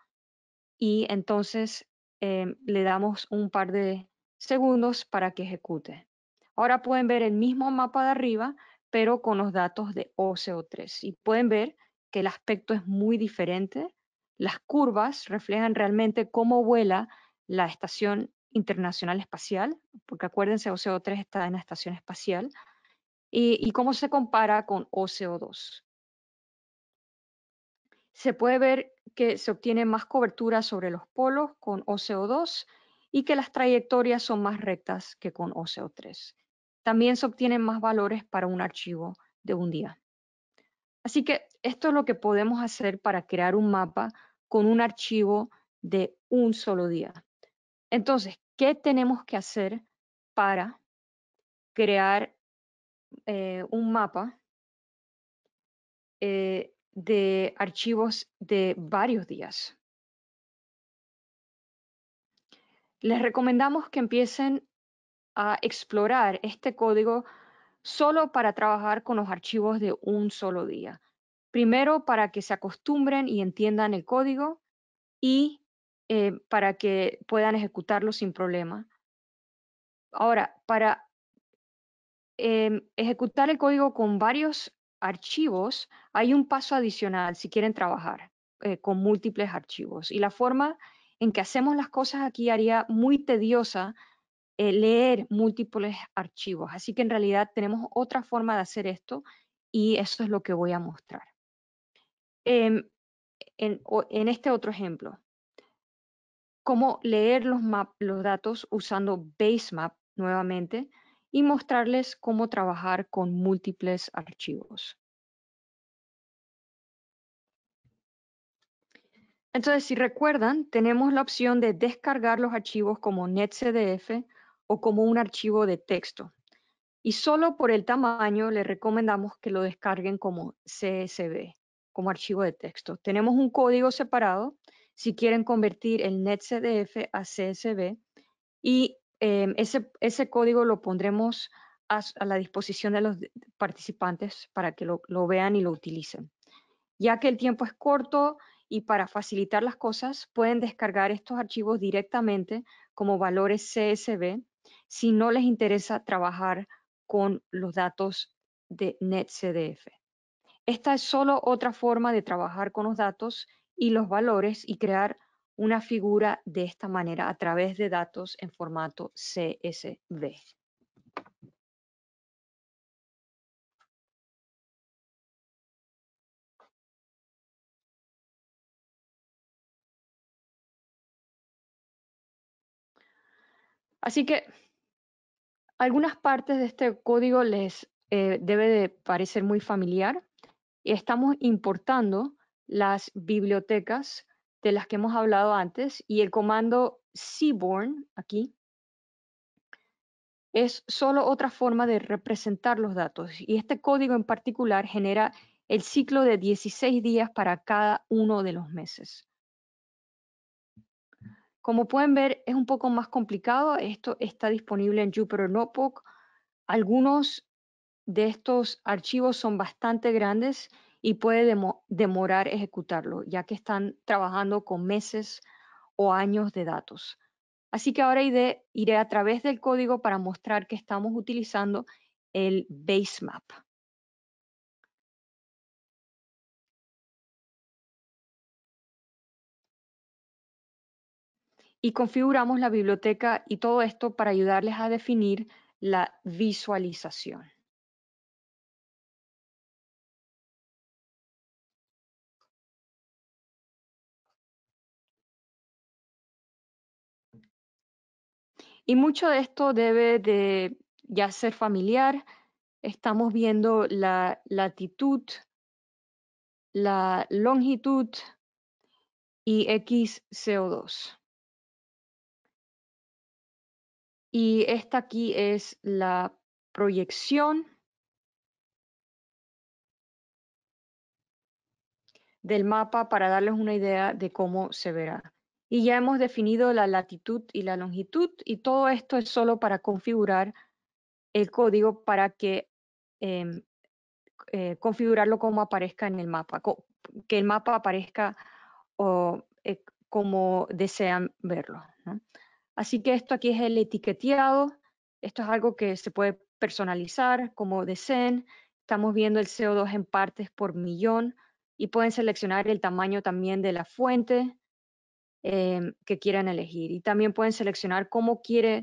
y entonces eh, le damos un par de segundos para que ejecute. Ahora pueden ver el mismo mapa de arriba, pero con los datos de OCO3. Y pueden ver que el aspecto es muy diferente. Las curvas reflejan realmente cómo vuela la Estación Internacional Espacial, porque acuérdense, OCO3 está en la Estación Espacial, y, cómo se compara con OCO2. Se puede ver que se obtiene más cobertura sobre los polos con OCO2 y que las trayectorias son más rectas que con OCO3. También se obtienen más valores para un archivo de un día. Así que esto es lo que podemos hacer para crear un mapa con un archivo de un solo día. Entonces, ¿qué tenemos que hacer para crear eh, un mapa eh, de archivos de varios días? Les recomendamos que empiecen a explorar este código solo para trabajar con los archivos de un solo día. Primero, para que se acostumbren y entiendan el código y eh, para que puedan ejecutarlo sin problema. Ahora, para em, ejecutar el código con varios archivos, hay un paso adicional si quieren trabajar eh, con múltiples archivos. Y la forma en que hacemos las cosas aquí haría muy tediosa eh, leer múltiples archivos. Así que en realidad tenemos otra forma de hacer esto y eso es lo que voy a mostrar. Em, en, este otro ejemplo, cómo leer los, datos usando Basemap nuevamente y mostrarles cómo trabajar con múltiples archivos. Entonces, si recuerdan, tenemos la opción de descargar los archivos como NetCDF o como un archivo de texto. Y solo por el tamaño le recomendamos que lo descarguen como CSV, como archivo de texto. Tenemos un código separado si quieren convertir el NetCDF a CSV y em, ese, ese, código lo pondremos a, la disposición de los participantes para que lo, lo vean y lo utilicen. Ya que el tiempo es corto y para facilitar las cosas, pueden descargar estos archivos directamente como valores CSV si no les interesa trabajar con los datos de NetCDF. Esta es solo otra forma de trabajar con los datos y los valores y crear una figura de esta manera a través de datos en formato CSV. Así que algunas partes de este código les eh, debe de parecer muy familiar. Estamos importando las bibliotecas de las que hemos hablado antes y el comando seaborn aquí es solo otra forma de representar los datos y este código en particular genera el ciclo de 16 días para cada uno de los meses. Como pueden ver, es un poco más complicado. Esto está disponible en Jupyter Notebook. Algunos de estos archivos son bastante grandes y puede demorar ejecutarlo, ya que están trabajando con meses o años de datos. Así que ahora iré, iré a través del código para mostrar que estamos utilizando el basemap. y configuramos la biblioteca y todo esto para ayudarles a definir la visualización. Y mucho de esto debe de ya ser familiar. Estamos viendo la latitud, la longitud y XCO2. Y esta aquí es la proyección del mapa para darles una idea de cómo se verá y ya hemos definido la latitud y la longitud y todo esto es solo para configurar el código para que em, eh, configurarlo como aparezca en el mapa, que el mapa aparezca o, eh, como desean verlo. Así que esto aquí es el etiqueteado, esto es algo que se puede personalizar como deseen, estamos viendo el CO2 en partes por millón y pueden seleccionar el tamaño también de la fuente, Em, que quieran elegir. Y también pueden seleccionar cómo quiere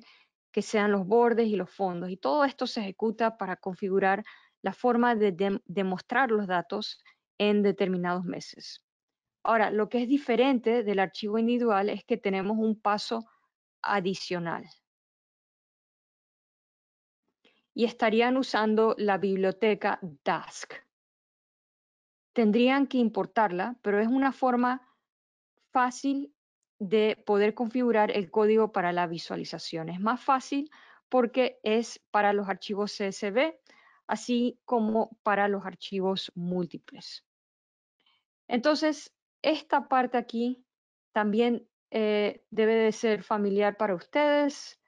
que sean los bordes y los fondos. Y todo esto se ejecuta para configurar la forma de demostrar los datos en determinados meses. Ahora, lo que es diferente del archivo individual es que tenemos un paso adicional. Y estarían usando la biblioteca Dask. Tendrían que importarla, pero es una forma fácil de poder configurar el código para la visualización. Es más fácil porque es para los archivos CSV, así como para los archivos múltiples. Entonces, esta parte aquí también eh, debe de ser familiar para ustedes.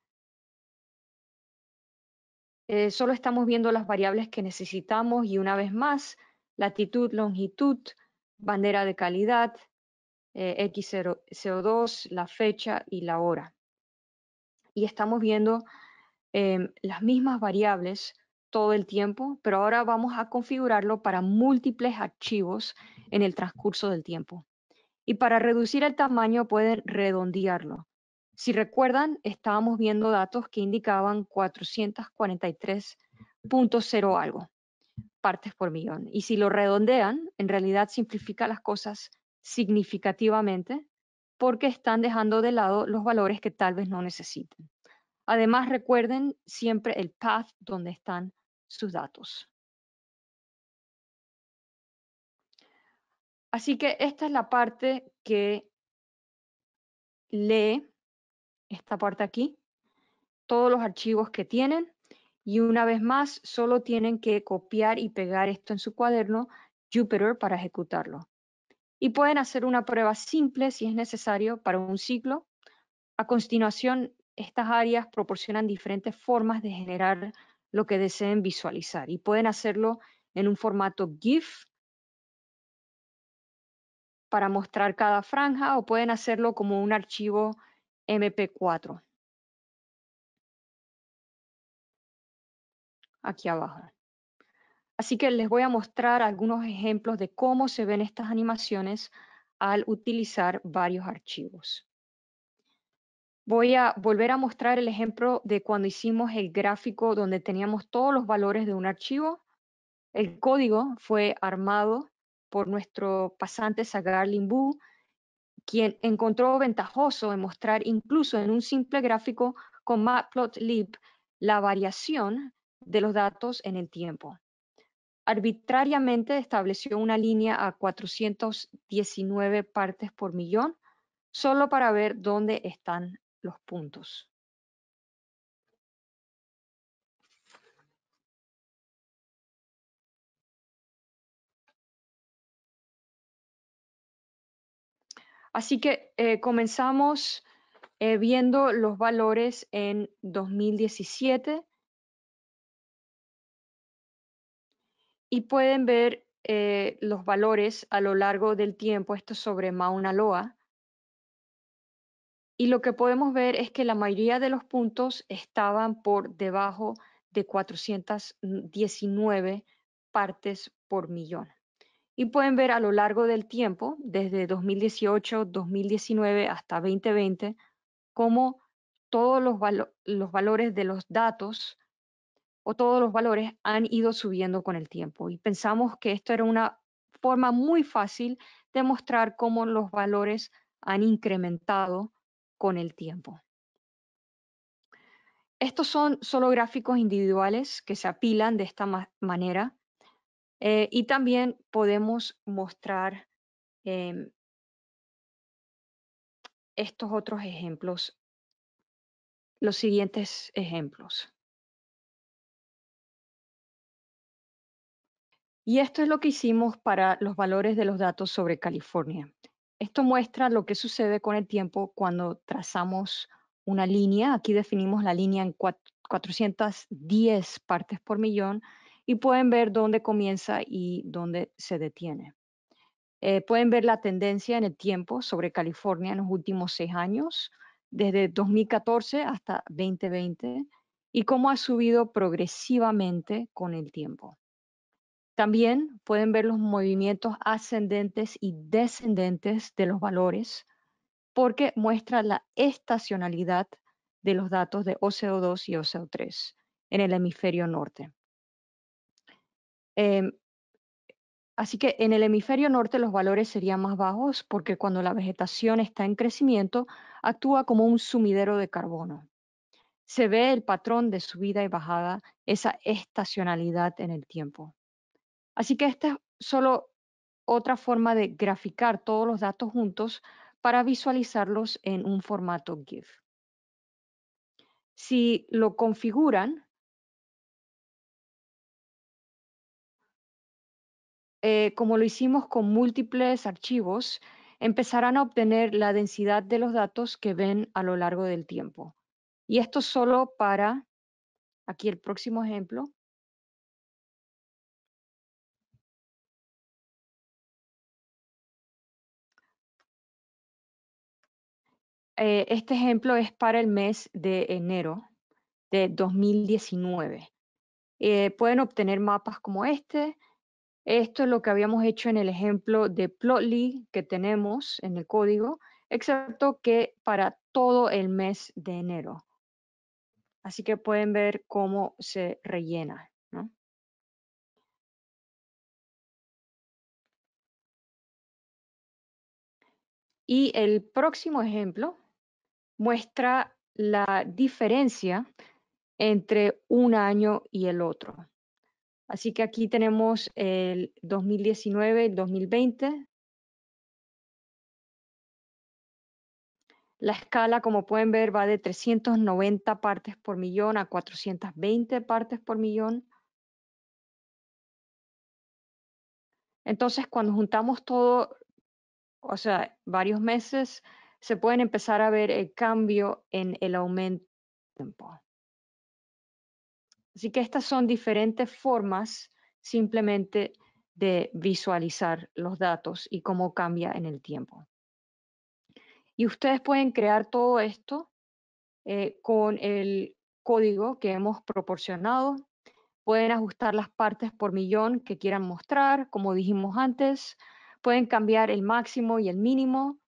Eh, solo estamos viendo las variables que necesitamos y una vez más, latitud, longitud, bandera de calidad, eh, X co 2 la fecha y la hora. Y estamos viendo em, las mismas variables todo el tiempo, pero ahora vamos a configurarlo para múltiples archivos en el transcurso del tiempo. Y para reducir el tamaño pueden redondearlo. Si recuerdan, estábamos viendo datos que indicaban 443.0 algo partes por millón. Y si lo redondean, en realidad simplifica las cosas significativamente porque están dejando de lado los valores que tal vez no necesiten. Además, recuerden siempre el path donde están sus datos. Así que esta es la parte que lee, esta parte aquí, todos los archivos que tienen y una vez más solo tienen que copiar y pegar esto en su cuaderno Jupyter para ejecutarlo y pueden hacer una prueba simple si es necesario para un ciclo. A continuación, estas áreas proporcionan diferentes formas de generar lo que deseen visualizar y pueden hacerlo en un formato GIF para mostrar cada franja o pueden hacerlo como un archivo MP4. Aquí abajo. Así que les voy a mostrar algunos ejemplos de cómo se ven estas animaciones al utilizar varios archivos. Voy a volver a mostrar el ejemplo de cuando hicimos el gráfico donde teníamos todos los valores de un archivo. El código fue armado por nuestro pasante Sagar Limbu, quien encontró ventajoso en mostrar incluso en un simple gráfico con matplotlib la variación de los datos en el tiempo arbitrariamente estableció una línea a 419 partes por millón, solo para ver dónde están los puntos. Así que eh, comenzamos eh, viendo los valores en 2017 y pueden ver eh, los valores a lo largo del tiempo, esto sobre Mauna Loa. Y lo que podemos ver es que la mayoría de los puntos estaban por debajo de 419 partes por millón. Y pueden ver a lo largo del tiempo, desde 2018, 2019 hasta 2020, cómo todos los, los valores de los datos o todos los valores han ido subiendo con el tiempo. Y pensamos que esto era una forma muy fácil de mostrar cómo los valores han incrementado con el tiempo. Estos son solo gráficos individuales que se apilan de esta manera eh, y también podemos mostrar em, estos otros ejemplos, los siguientes ejemplos. Y esto es lo que hicimos para los valores de los datos sobre California. Esto muestra lo que sucede con el tiempo cuando trazamos una línea. Aquí definimos la línea en 410 partes por millón y pueden ver dónde comienza y dónde se detiene. Eh, pueden ver la tendencia en el tiempo sobre California en los últimos seis años, desde 2014 hasta 2020, y cómo ha subido progresivamente con el tiempo. También pueden ver los movimientos ascendentes y descendentes de los valores porque muestra la estacionalidad de los datos de OCO2 y OCO3 en el hemisferio norte. Em, así que en el hemisferio norte los valores serían más bajos porque cuando la vegetación está en crecimiento actúa como un sumidero de carbono. Se ve el patrón de subida y bajada, esa estacionalidad en el tiempo. Así que esta es solo otra forma de graficar todos los datos juntos para visualizarlos en un formato GIF. Si lo configuran, eh, como lo hicimos con múltiples archivos, empezarán a obtener la densidad de los datos que ven a lo largo del tiempo. Y esto solo para, aquí el próximo ejemplo, Eh, este ejemplo es para el mes de enero de 2019. Eh, pueden obtener mapas como este. Esto es lo que habíamos hecho en el ejemplo de Plotly que tenemos en el código, excepto que para todo el mes de enero. Así que pueden ver cómo se rellena. Y el próximo ejemplo muestra la diferencia entre un año y el otro. Así que aquí tenemos el 2019, 2020. La escala, como pueden ver, va de 390 partes por millón a 420 partes por millón. Entonces, cuando juntamos todo, o sea, varios meses, se pueden empezar a ver el cambio en el aumento del tiempo. Así que estas son diferentes formas simplemente de visualizar los datos y cómo cambia en el tiempo. Y ustedes pueden crear todo esto eh, con el código que hemos proporcionado. Pueden ajustar las partes por millón que quieran mostrar, como dijimos antes. Pueden cambiar el máximo y el mínimo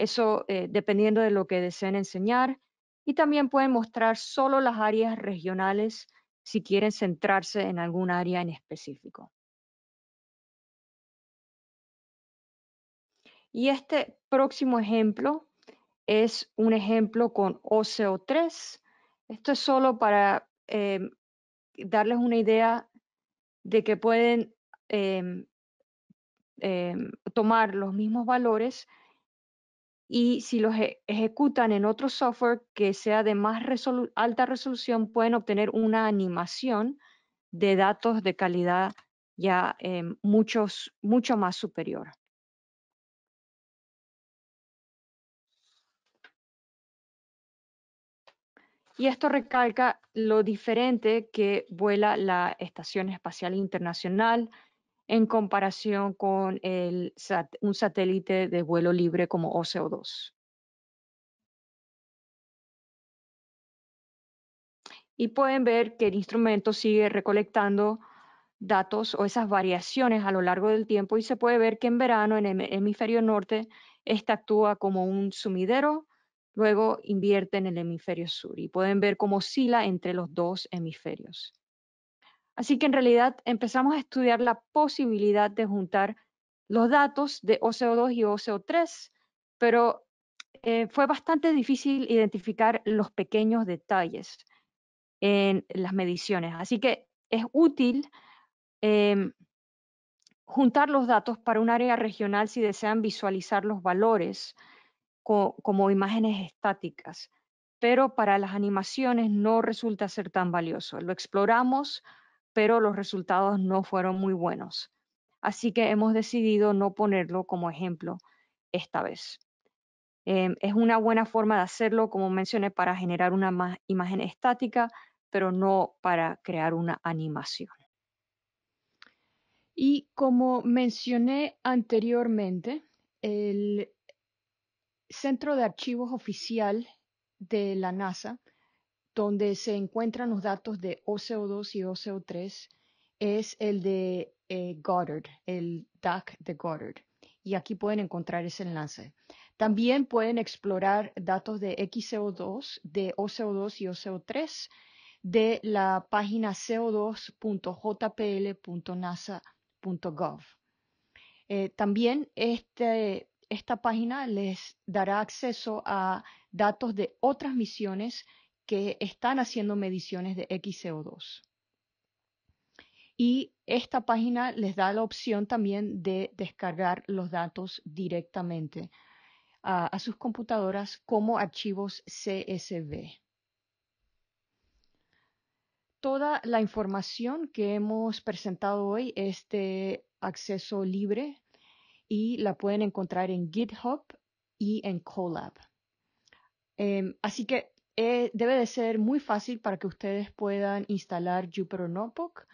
eso eh, dependiendo de lo que deseen enseñar. Y también pueden mostrar solo las áreas regionales si quieren centrarse en algún área en específico. Y este próximo ejemplo es un ejemplo con OCO3. Esto es solo para em, darles una idea de que pueden em, em, tomar los mismos valores y si los e, ejecutan en otro software que sea de más alta resolución, pueden obtener una animación de datos de calidad ya em, mucho más superior. Y esto recalca lo diferente que vuela la Estación Espacial Internacional, en comparación con un satélite de vuelo libre como OCO2. Y pueden ver que el instrumento sigue recolectando datos o esas variaciones a lo largo del tiempo y se puede ver que en verano en el hemisferio norte esta actúa como un sumidero, luego invierte en el hemisferio sur y pueden ver cómo oscila entre los dos hemisferios. Así que en realidad empezamos a estudiar la posibilidad de juntar los datos de OCO2 y OCO3, pero eh, fue bastante difícil identificar los pequeños detalles en las mediciones. Así que es útil em, juntar los datos para un área regional si desean visualizar los valores como imágenes estáticas, pero para las animaciones no resulta ser tan valioso. Lo exploramos pero los resultados no fueron muy buenos. Así que hemos decidido no ponerlo como ejemplo esta vez. Em, es una buena forma de hacerlo, como mencioné, para generar una imagen estática, pero no para crear una animación. Y como mencioné anteriormente, el Centro de Archivos Oficial de la NASA donde se encuentran los datos de OCO2 y OCO3 es el de eh, Goddard, el DAC de Goddard. Y aquí pueden encontrar ese enlace. También pueden explorar datos de XCO2, de OCO2 y OCO3 de la página co2.jpl.nasa.gov. Eh, también este, esta página les dará acceso a datos de otras misiones que están haciendo mediciones de XCO2. Y esta página les da la opción también de descargar los datos directamente a, sus computadoras como archivos CSV toda la información que hemos presentado hoy es de acceso libre y la pueden encontrar en GitHub y en Colab. Em, así que eh, debe de ser muy fácil para que ustedes puedan instalar Jupyter Notebook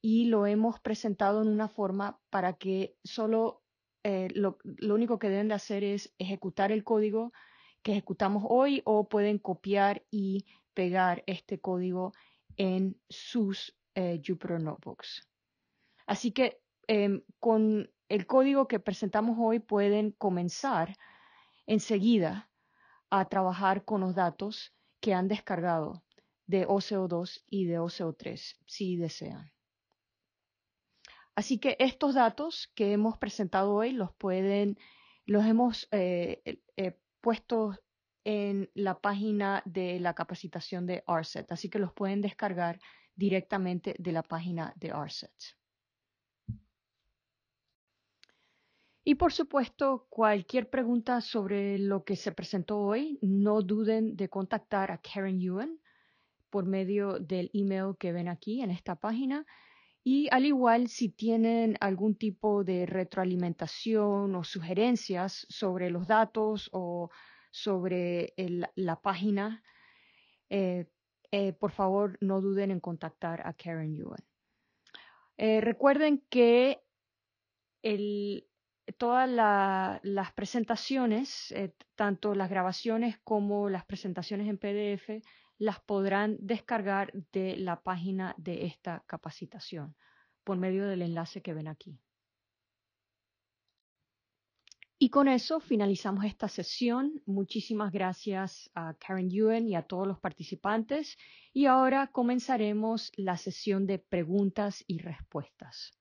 y lo hemos presentado en una forma para que solo eh, lo, único que deben de hacer es ejecutar el código que ejecutamos hoy o pueden copiar y pegar este código en sus Jupyter eh, Notebooks. Así que em, con el código que presentamos hoy pueden comenzar enseguida a trabajar con los datos que han descargado de OCO2 y de OCO3, si desean. Así que estos datos que hemos presentado hoy los pueden, los hemos eh, eh, eh, puesto en la página de la capacitación de RSET, así que los pueden descargar directamente de la página de RSET. Y por supuesto, cualquier pregunta sobre lo que se presentó hoy, no duden de contactar a Karen Ewan por medio del email que ven aquí en esta página. Y al igual, si tienen algún tipo de retroalimentación o sugerencias sobre los datos o sobre la página, eh, eh, por favor no duden en contactar a Karen Ewan. Eh, recuerden que el, todas las presentaciones, eh, tanto las grabaciones como las presentaciones en PDF, las podrán descargar de la página de esta capacitación por medio del enlace que ven aquí. Y con eso finalizamos esta sesión. Muchísimas gracias a Karen Yuen y a todos los participantes. Y ahora comenzaremos la sesión de preguntas y respuestas.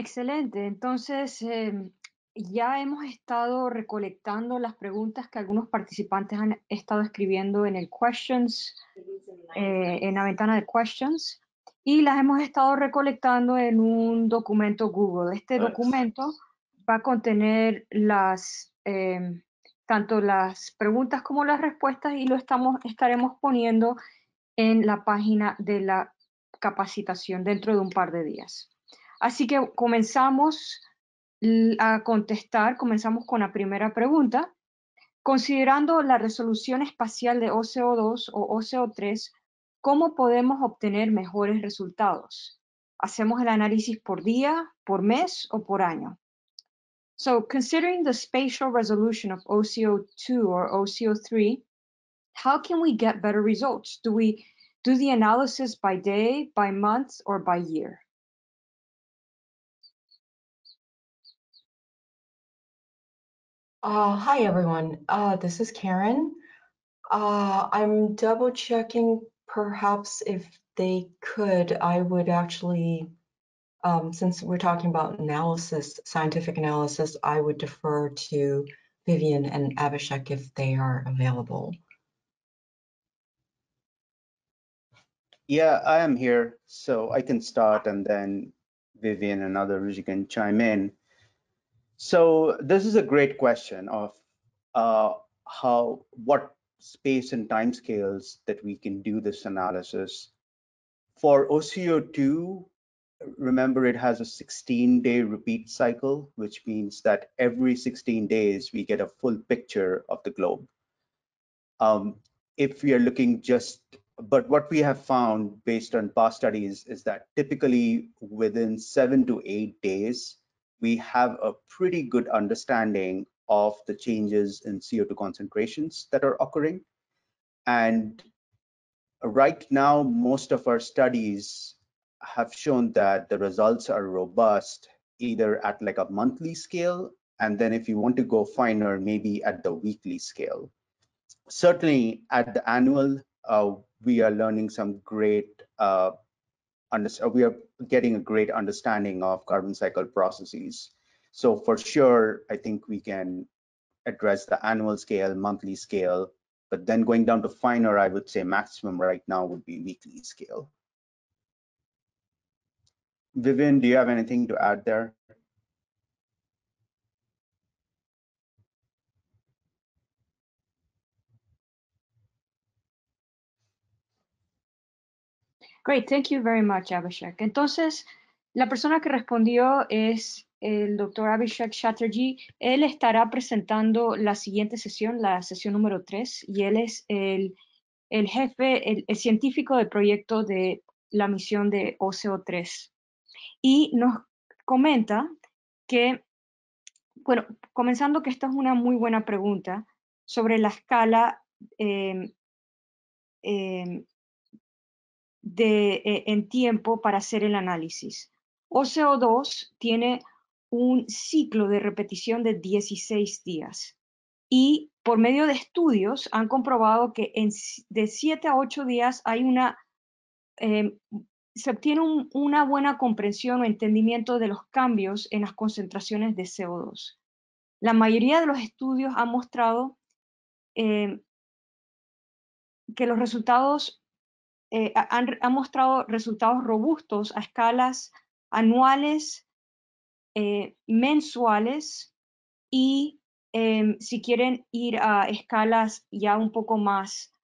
Excelente. Entonces, em, ya hemos estado recolectando las preguntas que algunos participantes han estado escribiendo en el questions, eh, en la ventana de questions, y las hemos estado recolectando en un documento Google. Este documento va a contener las, em, tanto las preguntas como las respuestas y lo estamos, estaremos poniendo en la página de la capacitación dentro de un par de días. Así que comenzamos a contestar, comenzamos con la primera pregunta. Considerando la resolución espacial de OCO2 o OCO3, ¿cómo podemos obtener mejores resultados? ¿Hacemos el análisis por día, por mes o por año? So, considering the spatial resolution of OCO2 or OCO3, how can we get better results? Do we do the analysis by day, by month, or by year? Uh, hi, everyone. Uh, this is Karen. Uh, I'm double checking perhaps if they could, I would actually, um, since we're talking about analysis, scientific analysis, I would defer to Vivian and Abhishek if they are available. Yeah, I am here, so I can start and then Vivian and other Ruji can chime in. So this is a great question of uh, how what space and time scales that we can do this analysis. For OCO2, remember it has a 16 day repeat cycle, which means that every 16 days we get a full picture of the globe. Um, if we are looking just, but what we have found based on past studies is that typically within seven to eight days, we have a pretty good understanding of the changes in CO2 concentrations that are occurring. And right now, most of our studies have shown that the results are robust either at like a monthly scale, and then if you want to go finer, maybe at the weekly scale. Certainly at the annual, uh, we are learning some great uh, uh, we are getting a great understanding of carbon cycle processes. So for sure, I think we can address the annual scale, monthly scale, but then going down to finer, I would say maximum right now would be weekly scale. Vivian, do you have anything to add there? Great, thank you very much, Abhishek. Entonces, la persona que respondió es el doctor Abhishek Chatterjee. Él estará presentando la siguiente sesión, la sesión número 3, y él es el, el jefe, el, científico del proyecto de la misión de OCO3. Y nos comenta que, bueno, comenzando que esta es una muy buena pregunta sobre la escala eh, de, eh, en tiempo para hacer el análisis. OCO2 tiene un ciclo de repetición de 16 días y por medio de estudios han comprobado que en, de 7 a 8 días hay una, eh, se obtiene una buena comprensión o entendimiento de los cambios en las concentraciones de CO2. La mayoría de los estudios han mostrado eh, que los resultados eh, han, mostrado resultados robustos a escalas anuales, eh, mensuales y em, si quieren ir a escalas ya un poco más,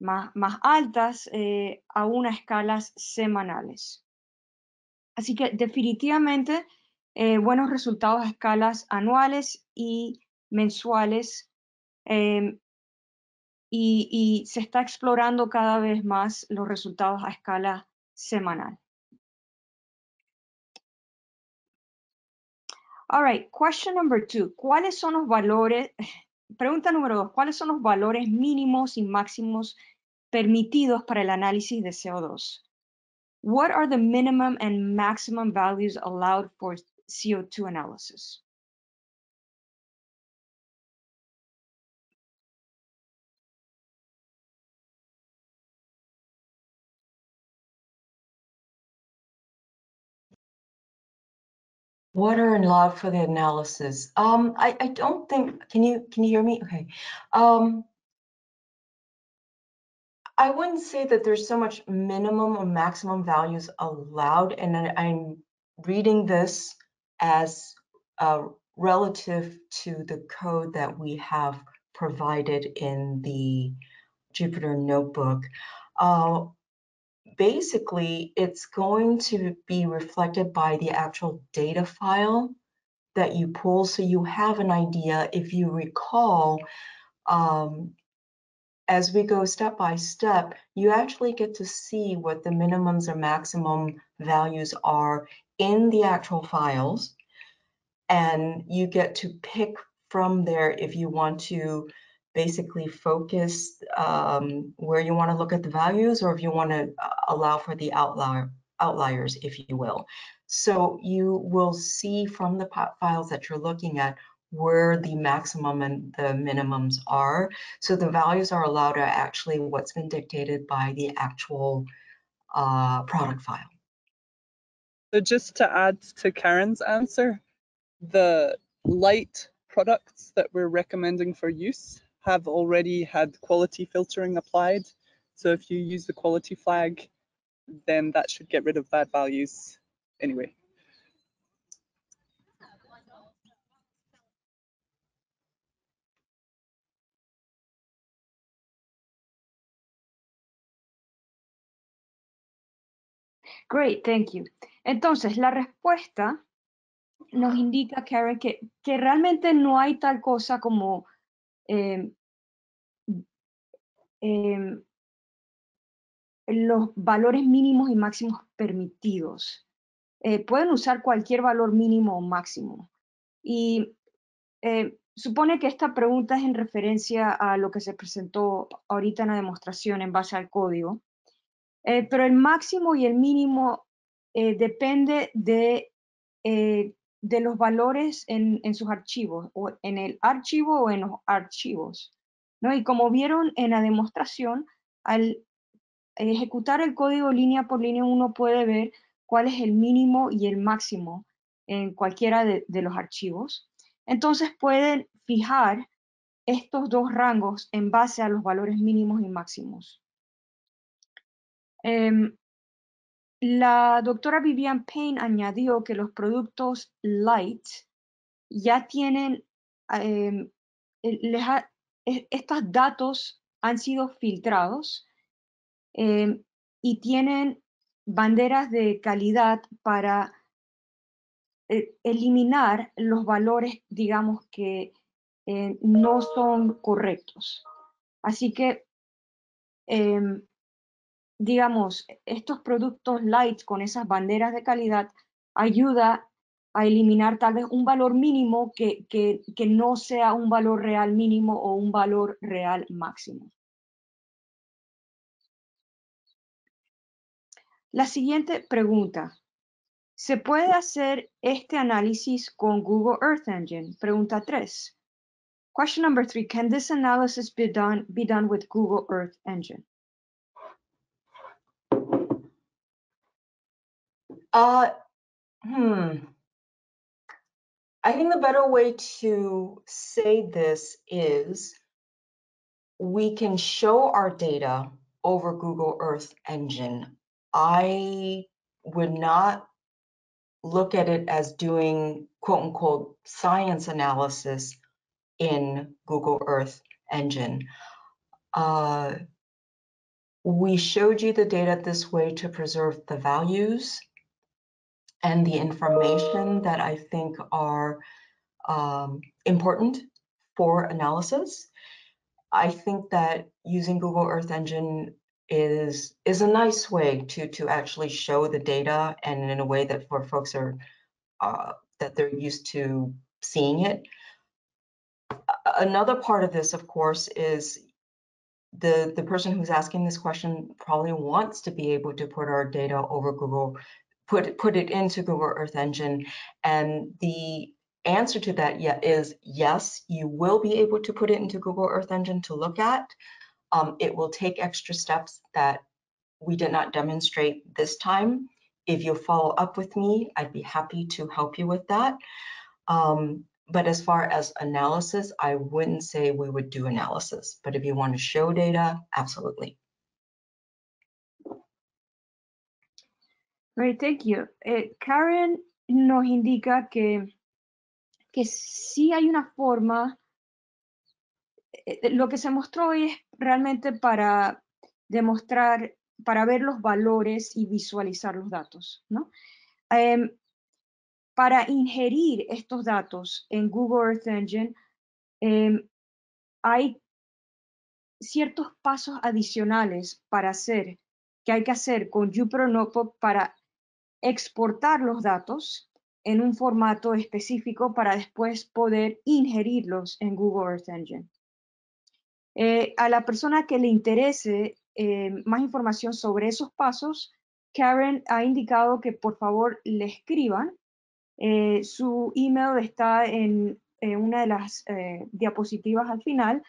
más, altas, eh, aún a escalas semanales. Así que definitivamente buenos resultados a escalas anuales y mensuales em, y, se está explorando cada vez más los resultados a escala semanal. All right, question number two. ¿Cuáles son los valores? Pregunta número dos. ¿Cuáles son los valores mínimos y máximos permitidos para el análisis de CO2? What are the minimum and maximum values allowed for CO2 analysis? Water and love for the analysis. Um, I, I don't think, can you, can you hear me? Okay. Um, I wouldn't say that there's so much minimum or maximum values allowed, and I, am reading this as uh, relative to the code that we have provided in the Jupyter Notebook. Uh, basically, it's going to be reflected by the actual data file that you pull. So you have an idea. If you recall, um, as we go step by step, you actually get to see what the minimums or maximum values are in the actual files. And you get to pick from there if you want to basically focus um, where you want to look at the values or if you want to uh, allow for the outlier, outliers, if you will. So you will see from the files that you're looking at where the maximum and the minimums are. So the values are allowed are actually what's been dictated by the actual uh, product file. So just to add to Karen's answer, the light products that we're recommending for use have already had quality filtering applied. So if you use the quality flag, then that should get rid of bad values anyway. Great, thank you. Entonces, la respuesta nos indica, Karen, que, que realmente no hay tal cosa como Em, em, los valores mínimos y máximos permitidos. Eh, pueden usar cualquier valor mínimo o máximo. Y em, supone que esta pregunta es en referencia a lo que se presentó ahorita en la demostración en base al código. Eh, pero el máximo y el mínimo eh, depende de de los valores en, sus archivos, o en el archivo o en los archivos. ¿no? Y como vieron en la demostración, al ejecutar el código línea por línea uno puede ver cuál es el mínimo y el máximo en cualquiera de, los archivos. Entonces pueden fijar estos dos rangos en base a los valores mínimos y máximos. Em, la doctora Vivian Payne añadió que los productos light ya tienen, em, estos datos han sido filtrados em, y tienen banderas de calidad para eh, eliminar los valores, digamos, que eh, no son correctos. Así que em, digamos, estos productos light con esas banderas de calidad ayuda a eliminar tal vez un valor mínimo que, no sea un valor real mínimo o un valor real máximo. La siguiente pregunta. ¿Se puede hacer este análisis con Google Earth Engine? Pregunta 3. Question number 3. Can this analysis be done, be done with Google Earth Engine? Uh, hmm. I think the better way to say this is we can show our data over Google Earth Engine. I would not look at it as doing quote unquote science analysis in Google Earth Engine. Uh, we showed you the data this way to preserve the values and the information that I think are um, important for analysis. I think that using Google Earth Engine is is a nice way to to actually show the data and in a way that for folks are uh, that they're used to seeing it. Another part of this, of course, is the the person who's asking this question probably wants to be able to put our data over Google put put it into Google Earth Engine. And the answer to that yet is yes, you will be able to put it into Google Earth Engine to look at. Um, it will take extra steps that we did not demonstrate this time. If you follow up with me, I'd be happy to help you with that. Um, but as far as analysis, I wouldn't say we would do analysis. But if you want to show data, absolutely. thank you. Eh, Karen nos indica que, que sí hay una forma, eh, lo que se mostró hoy es realmente para demostrar, para ver los valores y visualizar los datos, ¿no? Em, para ingerir estos datos en Google Earth Engine, em, hay ciertos pasos adicionales para hacer, que hay que hacer con Notebook para exportar los datos en un formato específico para después poder ingerirlos en Google Earth Engine. Eh, a la persona que le interese eh, más información sobre esos pasos, Karen ha indicado que por favor le escriban. Eh, su email está en una de las diapositivas al final.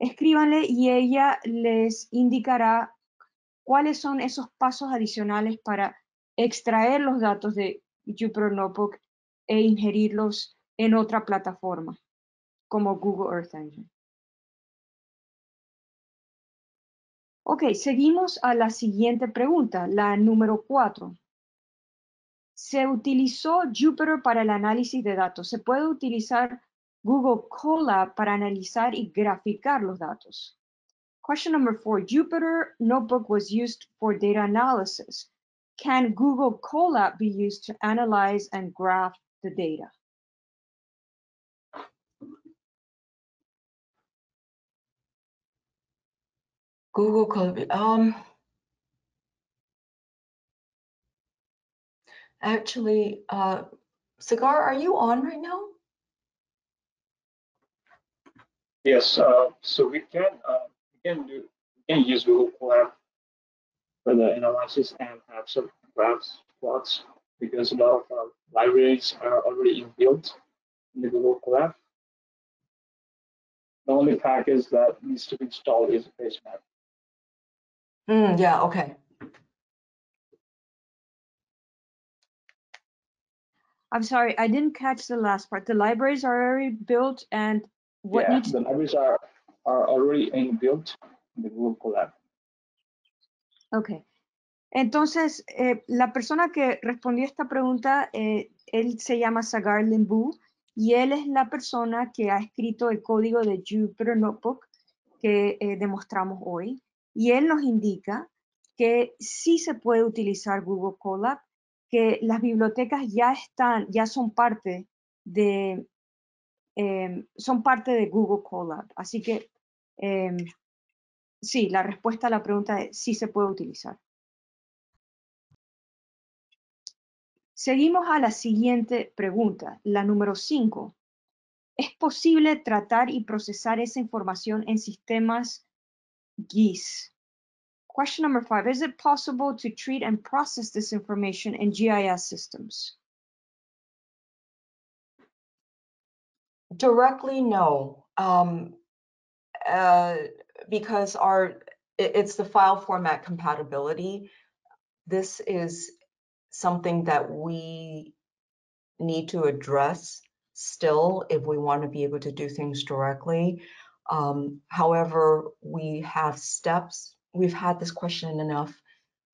Escríbanle y ella les indicará cuáles son esos pasos adicionales para extraer los datos de Jupyter Notebook e ingerirlos en otra plataforma, como Google Earth Engine. Ok, seguimos a la siguiente pregunta, la número 4. ¿Se utilizó Jupyter para el análisis de datos? ¿Se puede utilizar Google Colab para analizar y graficar los datos? Question number four. Jupyter Notebook was used for data analysis. can Google Colab be used to analyze and graph the data? Google Colab, um, actually, uh, Cigar, are you on right now? Yes, uh, so we can, uh, we can do, we can use Google Colab for the analysis and have some graphs, plots, because a lot of um, libraries are already inbuilt in the Google Collab. The only package that needs to be installed is a page map. Mm, yeah, okay. I'm sorry, I didn't catch the last part. The libraries are already built and what yeah, needs the libraries are, are already inbuilt in the Google Collab. Ok. Entonces, eh, la persona que respondió esta pregunta, eh, él se llama Sagar Limbu y él es la persona que ha escrito el código de Jupyter Notebook que eh, demostramos hoy. Y él nos indica que sí se puede utilizar Google Colab, que las bibliotecas ya están, ya son parte de, em, son parte de Google Colab. Así que em, sí, la respuesta a la pregunta es si se puede utilizar. Seguimos a la siguiente pregunta, la número 5. ¿Es posible tratar y procesar esa información en sistemas GIS? Question number five, is it possible to treat and process this information in GIS systems? Directly, no. Um, Uh, because our it's the file format compatibility. This is something that we need to address still if we want to be able to do things directly. Um, however, we have steps. We've had this question enough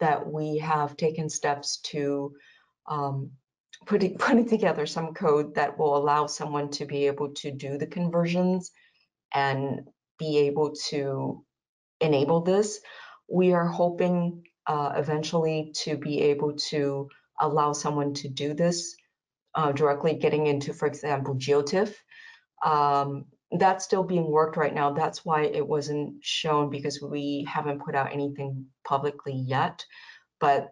that we have taken steps to um, putting putting together some code that will allow someone to be able to do the conversions and be able to enable this. We are hoping uh, eventually to be able to allow someone to do this uh, directly getting into, for example, GeoTIFF. Um, that's still being worked right now. That's why it wasn't shown because we haven't put out anything publicly yet. But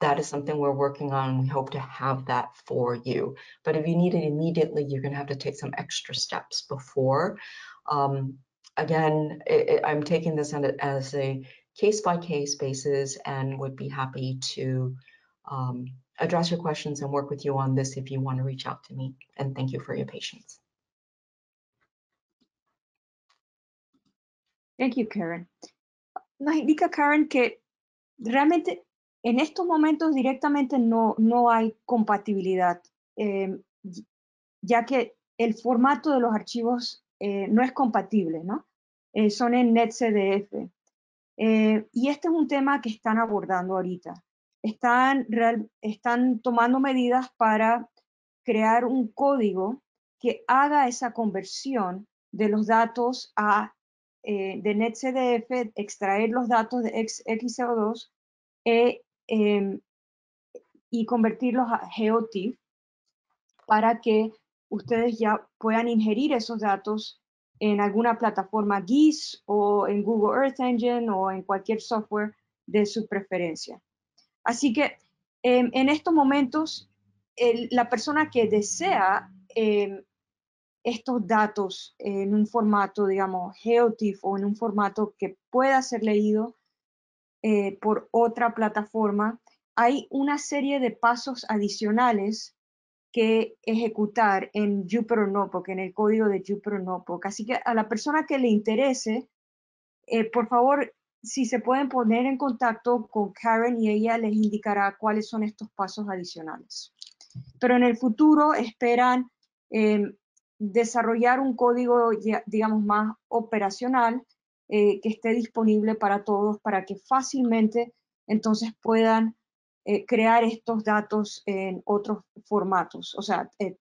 that is something we're working on. We hope to have that for you. But if you need it immediately, you're going to have to take some extra steps before. Um, again, it, it, I'm taking this as a case by case basis and would be happy to um, address your questions and work with you on this if you want to reach out to me. And thank you for your patience. Thank you, Karen. Nos indica Karen que realmente en estos momentos directamente no, no hay compatibilidad, eh, ya que el formato de los archivos Eh, no es compatible, ¿no? Eh, son en NetCDF. Eh, y este es un tema que están abordando ahorita. Están, están tomando medidas para crear un código que haga esa conversión de los datos a, de NetCDF, extraer los datos de XCO2 e, em, y convertirlos a GeoTIFF para que ustedes ya puedan ingerir esos datos en alguna plataforma GIS o en Google Earth Engine o en cualquier software de su preferencia. Así que em, en estos momentos, la persona que desea em, estos datos en un formato, digamos, GeoTIFF o en un formato que pueda ser leído eh, por otra plataforma, hay una serie de pasos adicionales que ejecutar en porque en el código de Jupronopoc. Así que a la persona que le interese, eh, por favor, si se pueden poner en contacto con Karen y ella les indicará cuáles son estos pasos adicionales. Pero en el futuro esperan eh, desarrollar un código, digamos, más operacional eh, que esté disponible para todos para que fácilmente entonces puedan eh, crear estos datos en otros formatos, o sea, eh,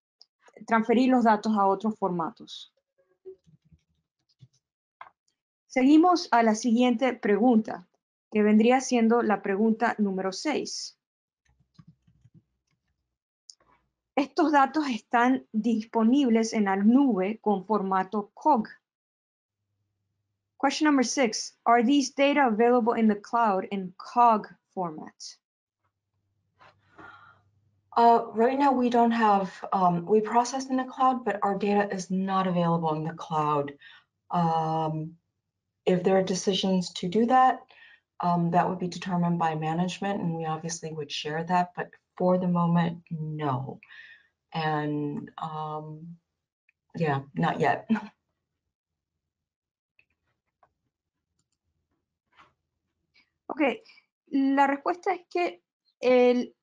transferir los datos a otros formatos. Seguimos a la siguiente pregunta, que vendría siendo la pregunta número 6. Estos datos están disponibles en la nube con formato COG. Question number 6. Are these data available in the cloud in COG format? Uh, right now, we don't have, um, we process in the cloud, but our data is not available in the cloud. Um, if there are decisions to do that, um, that would be determined by management, and we obviously would share that, but for the moment, no. And um, yeah, not yet. Okay, la respuesta es que el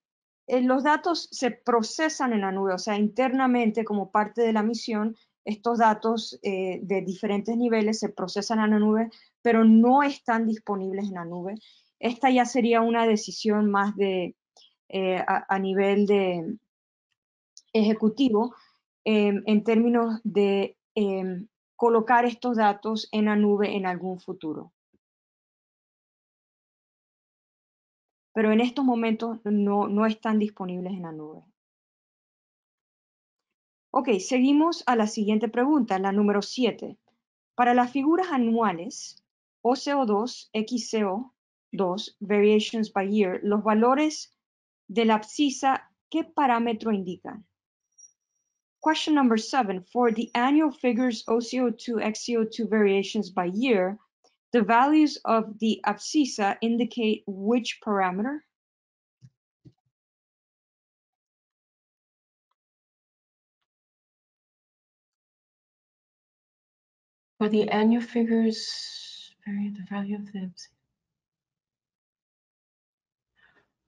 Eh, los datos se procesan en la nube, o sea, internamente como parte de la misión, estos datos eh, de diferentes niveles se procesan en la nube, pero no están disponibles en la nube. Esta ya sería una decisión más eh, a, nivel de ejecutivo em, en términos de em, colocar estos datos en la nube en algún futuro. pero en estos momentos no, no están disponibles en la nube. Ok, seguimos a la siguiente pregunta, la número 7. Para las figuras anuales, OCO2, XCO2, Variations by Year, los valores de la abscisa, ¿qué parámetro indican? Question number 7. For the annual figures OCO2, XCO2 variations by year, The values of the abscissa indicate which parameter? For the annual figures, vary the value of the abscissa.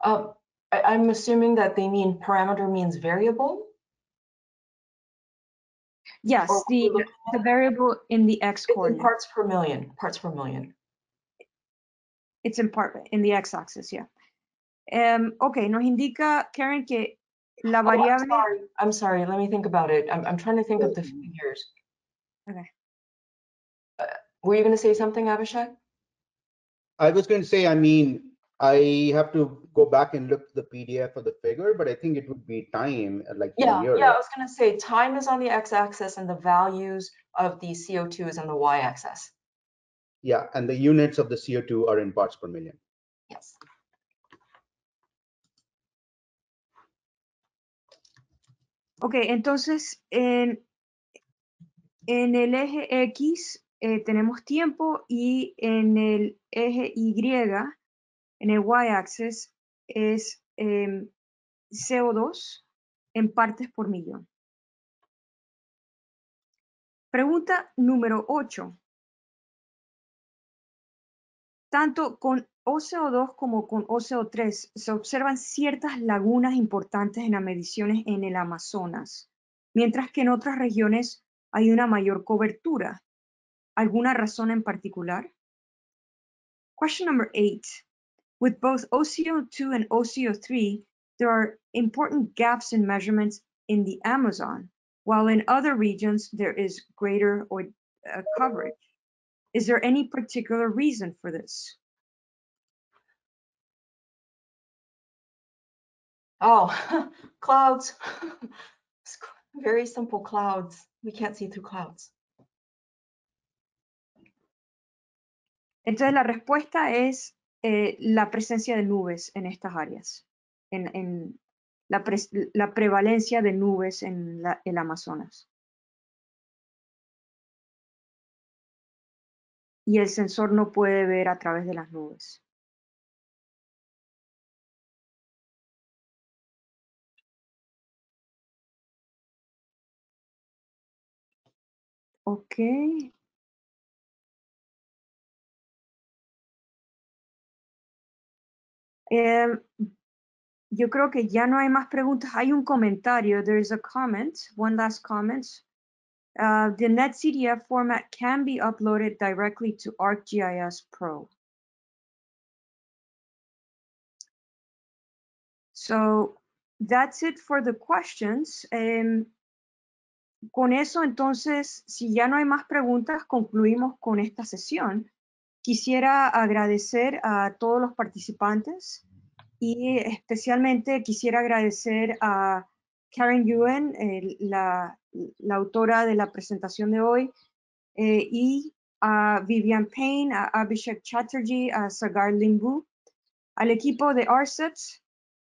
Uh, I, am assuming that they mean parameter means variable. Yes, the, the variable in the x It's in coordinate. parts per million, parts per million. It's in part, in the x-axis, yeah. Um. ok, nos indica Karen que la Oh, I'm sorry. I'm sorry, let me think about it. I'm, I'm trying to think of the mm-hmm. figures. Okay. Uh, Were you gonna say something, Abhishek? I was going to say, I mean, I have to go back and look the PDF of the figure, but I think it would be time, uh, like yeah, year. yeah. I was gonna say time is on the x-axis and the values of the CO2 is on the y-axis. Yeah, and the units of the CO2 are in parts per million. Yes. Ok, entonces en, en el eje X eh, tenemos tiempo y en el eje Y, en el Y-axis, es em, CO2 en partes por millón. Pregunta número 8. Tanto con OCO2 como con OCO3 se observan ciertas lagunas importantes en las mediciones en el Amazonas, mientras que en otras regiones hay una mayor cobertura. ¿Alguna razón en particular? Question number 8. With both OCO2 and OCO3, there are important gaps in measurements in the Amazon, while in other regions there is greater or, uh, coverage. Is there any particular reason for this? Oh, clouds. Very simple clouds. We can't see through clouds. Entonces la respuesta es Eh, la presencia de nubes en estas áreas, en, la, prevalencia de nubes en el Amazonas. Y el sensor no puede ver a través de las nubes. Okay. Eh, yo creo que ya no hay más preguntas. Hay un comentario. There is a comment. One last comment. Uh, the NetCDF format can be uploaded directly to ArcGIS Pro. So that's it for the questions. Um, con eso, entonces, si ya no hay más preguntas, concluimos con esta sesión. Quisiera agradecer a todos los participantes y especialmente quisiera agradecer a Karen Yuen, la, autora de la presentación de hoy, eh, y a Vivian Payne, a Abhishek Chatterjee, a Sagar Limbu, al equipo de RCEPS,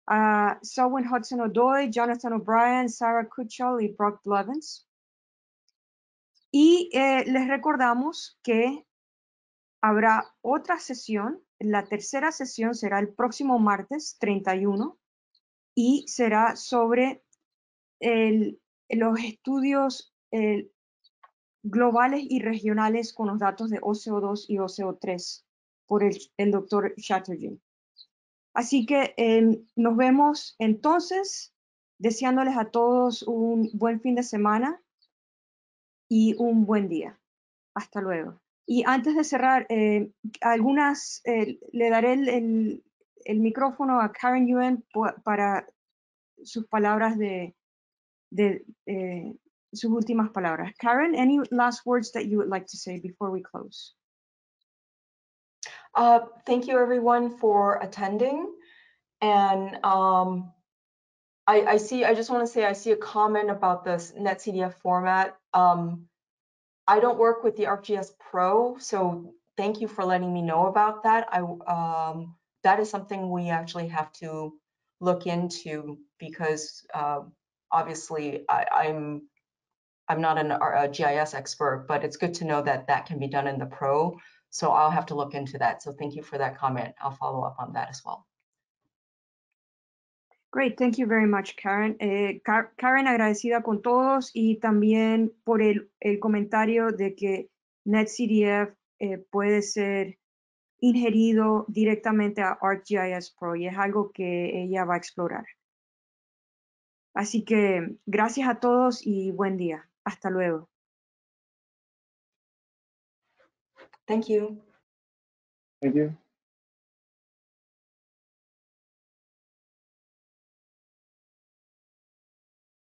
a Selwyn Hudson O'Doy, Jonathan O'Brien, Sarah Kuchel y Brock Blevins. Y eh, les recordamos que Habrá otra sesión, la tercera sesión será el próximo martes 31 y será sobre los estudios eh, globales y regionales con los datos de OCO2 y OCO3 por el, doctor Chatterjee. Así que em, nos vemos entonces, deseándoles a todos un buen fin de semana y un buen día. Hasta luego. Y antes de cerrar, eh, algunas, eh, le daré el, el, el, micrófono a Karen Yuen para sus palabras de, de eh, sus últimas palabras. Karen, any last words that you would like to say before we close? Uh, thank you everyone for attending. And um, I, I, see, I just wanna say, I see a comment about this NetCDF format. Um, I don't work with the ArcGIS Pro, so thank you for letting me know about that. I um, that is something we actually have to look into because uh, obviously I, am I'm, I'm not an, a GIS expert, but it's good to know that that can be done in the Pro. So I'll have to look into that. So thank you for that comment. I'll follow up on that as well. Great, thank you very much, Karen. Eh, Karen, agradecida con todos y también por el, comentario de que NetCDF eh, puede ser ingerido directamente a ArcGIS Pro y es algo que ella va a explorar. Así que gracias a todos y buen día. Hasta luego. Thank you. Thank you.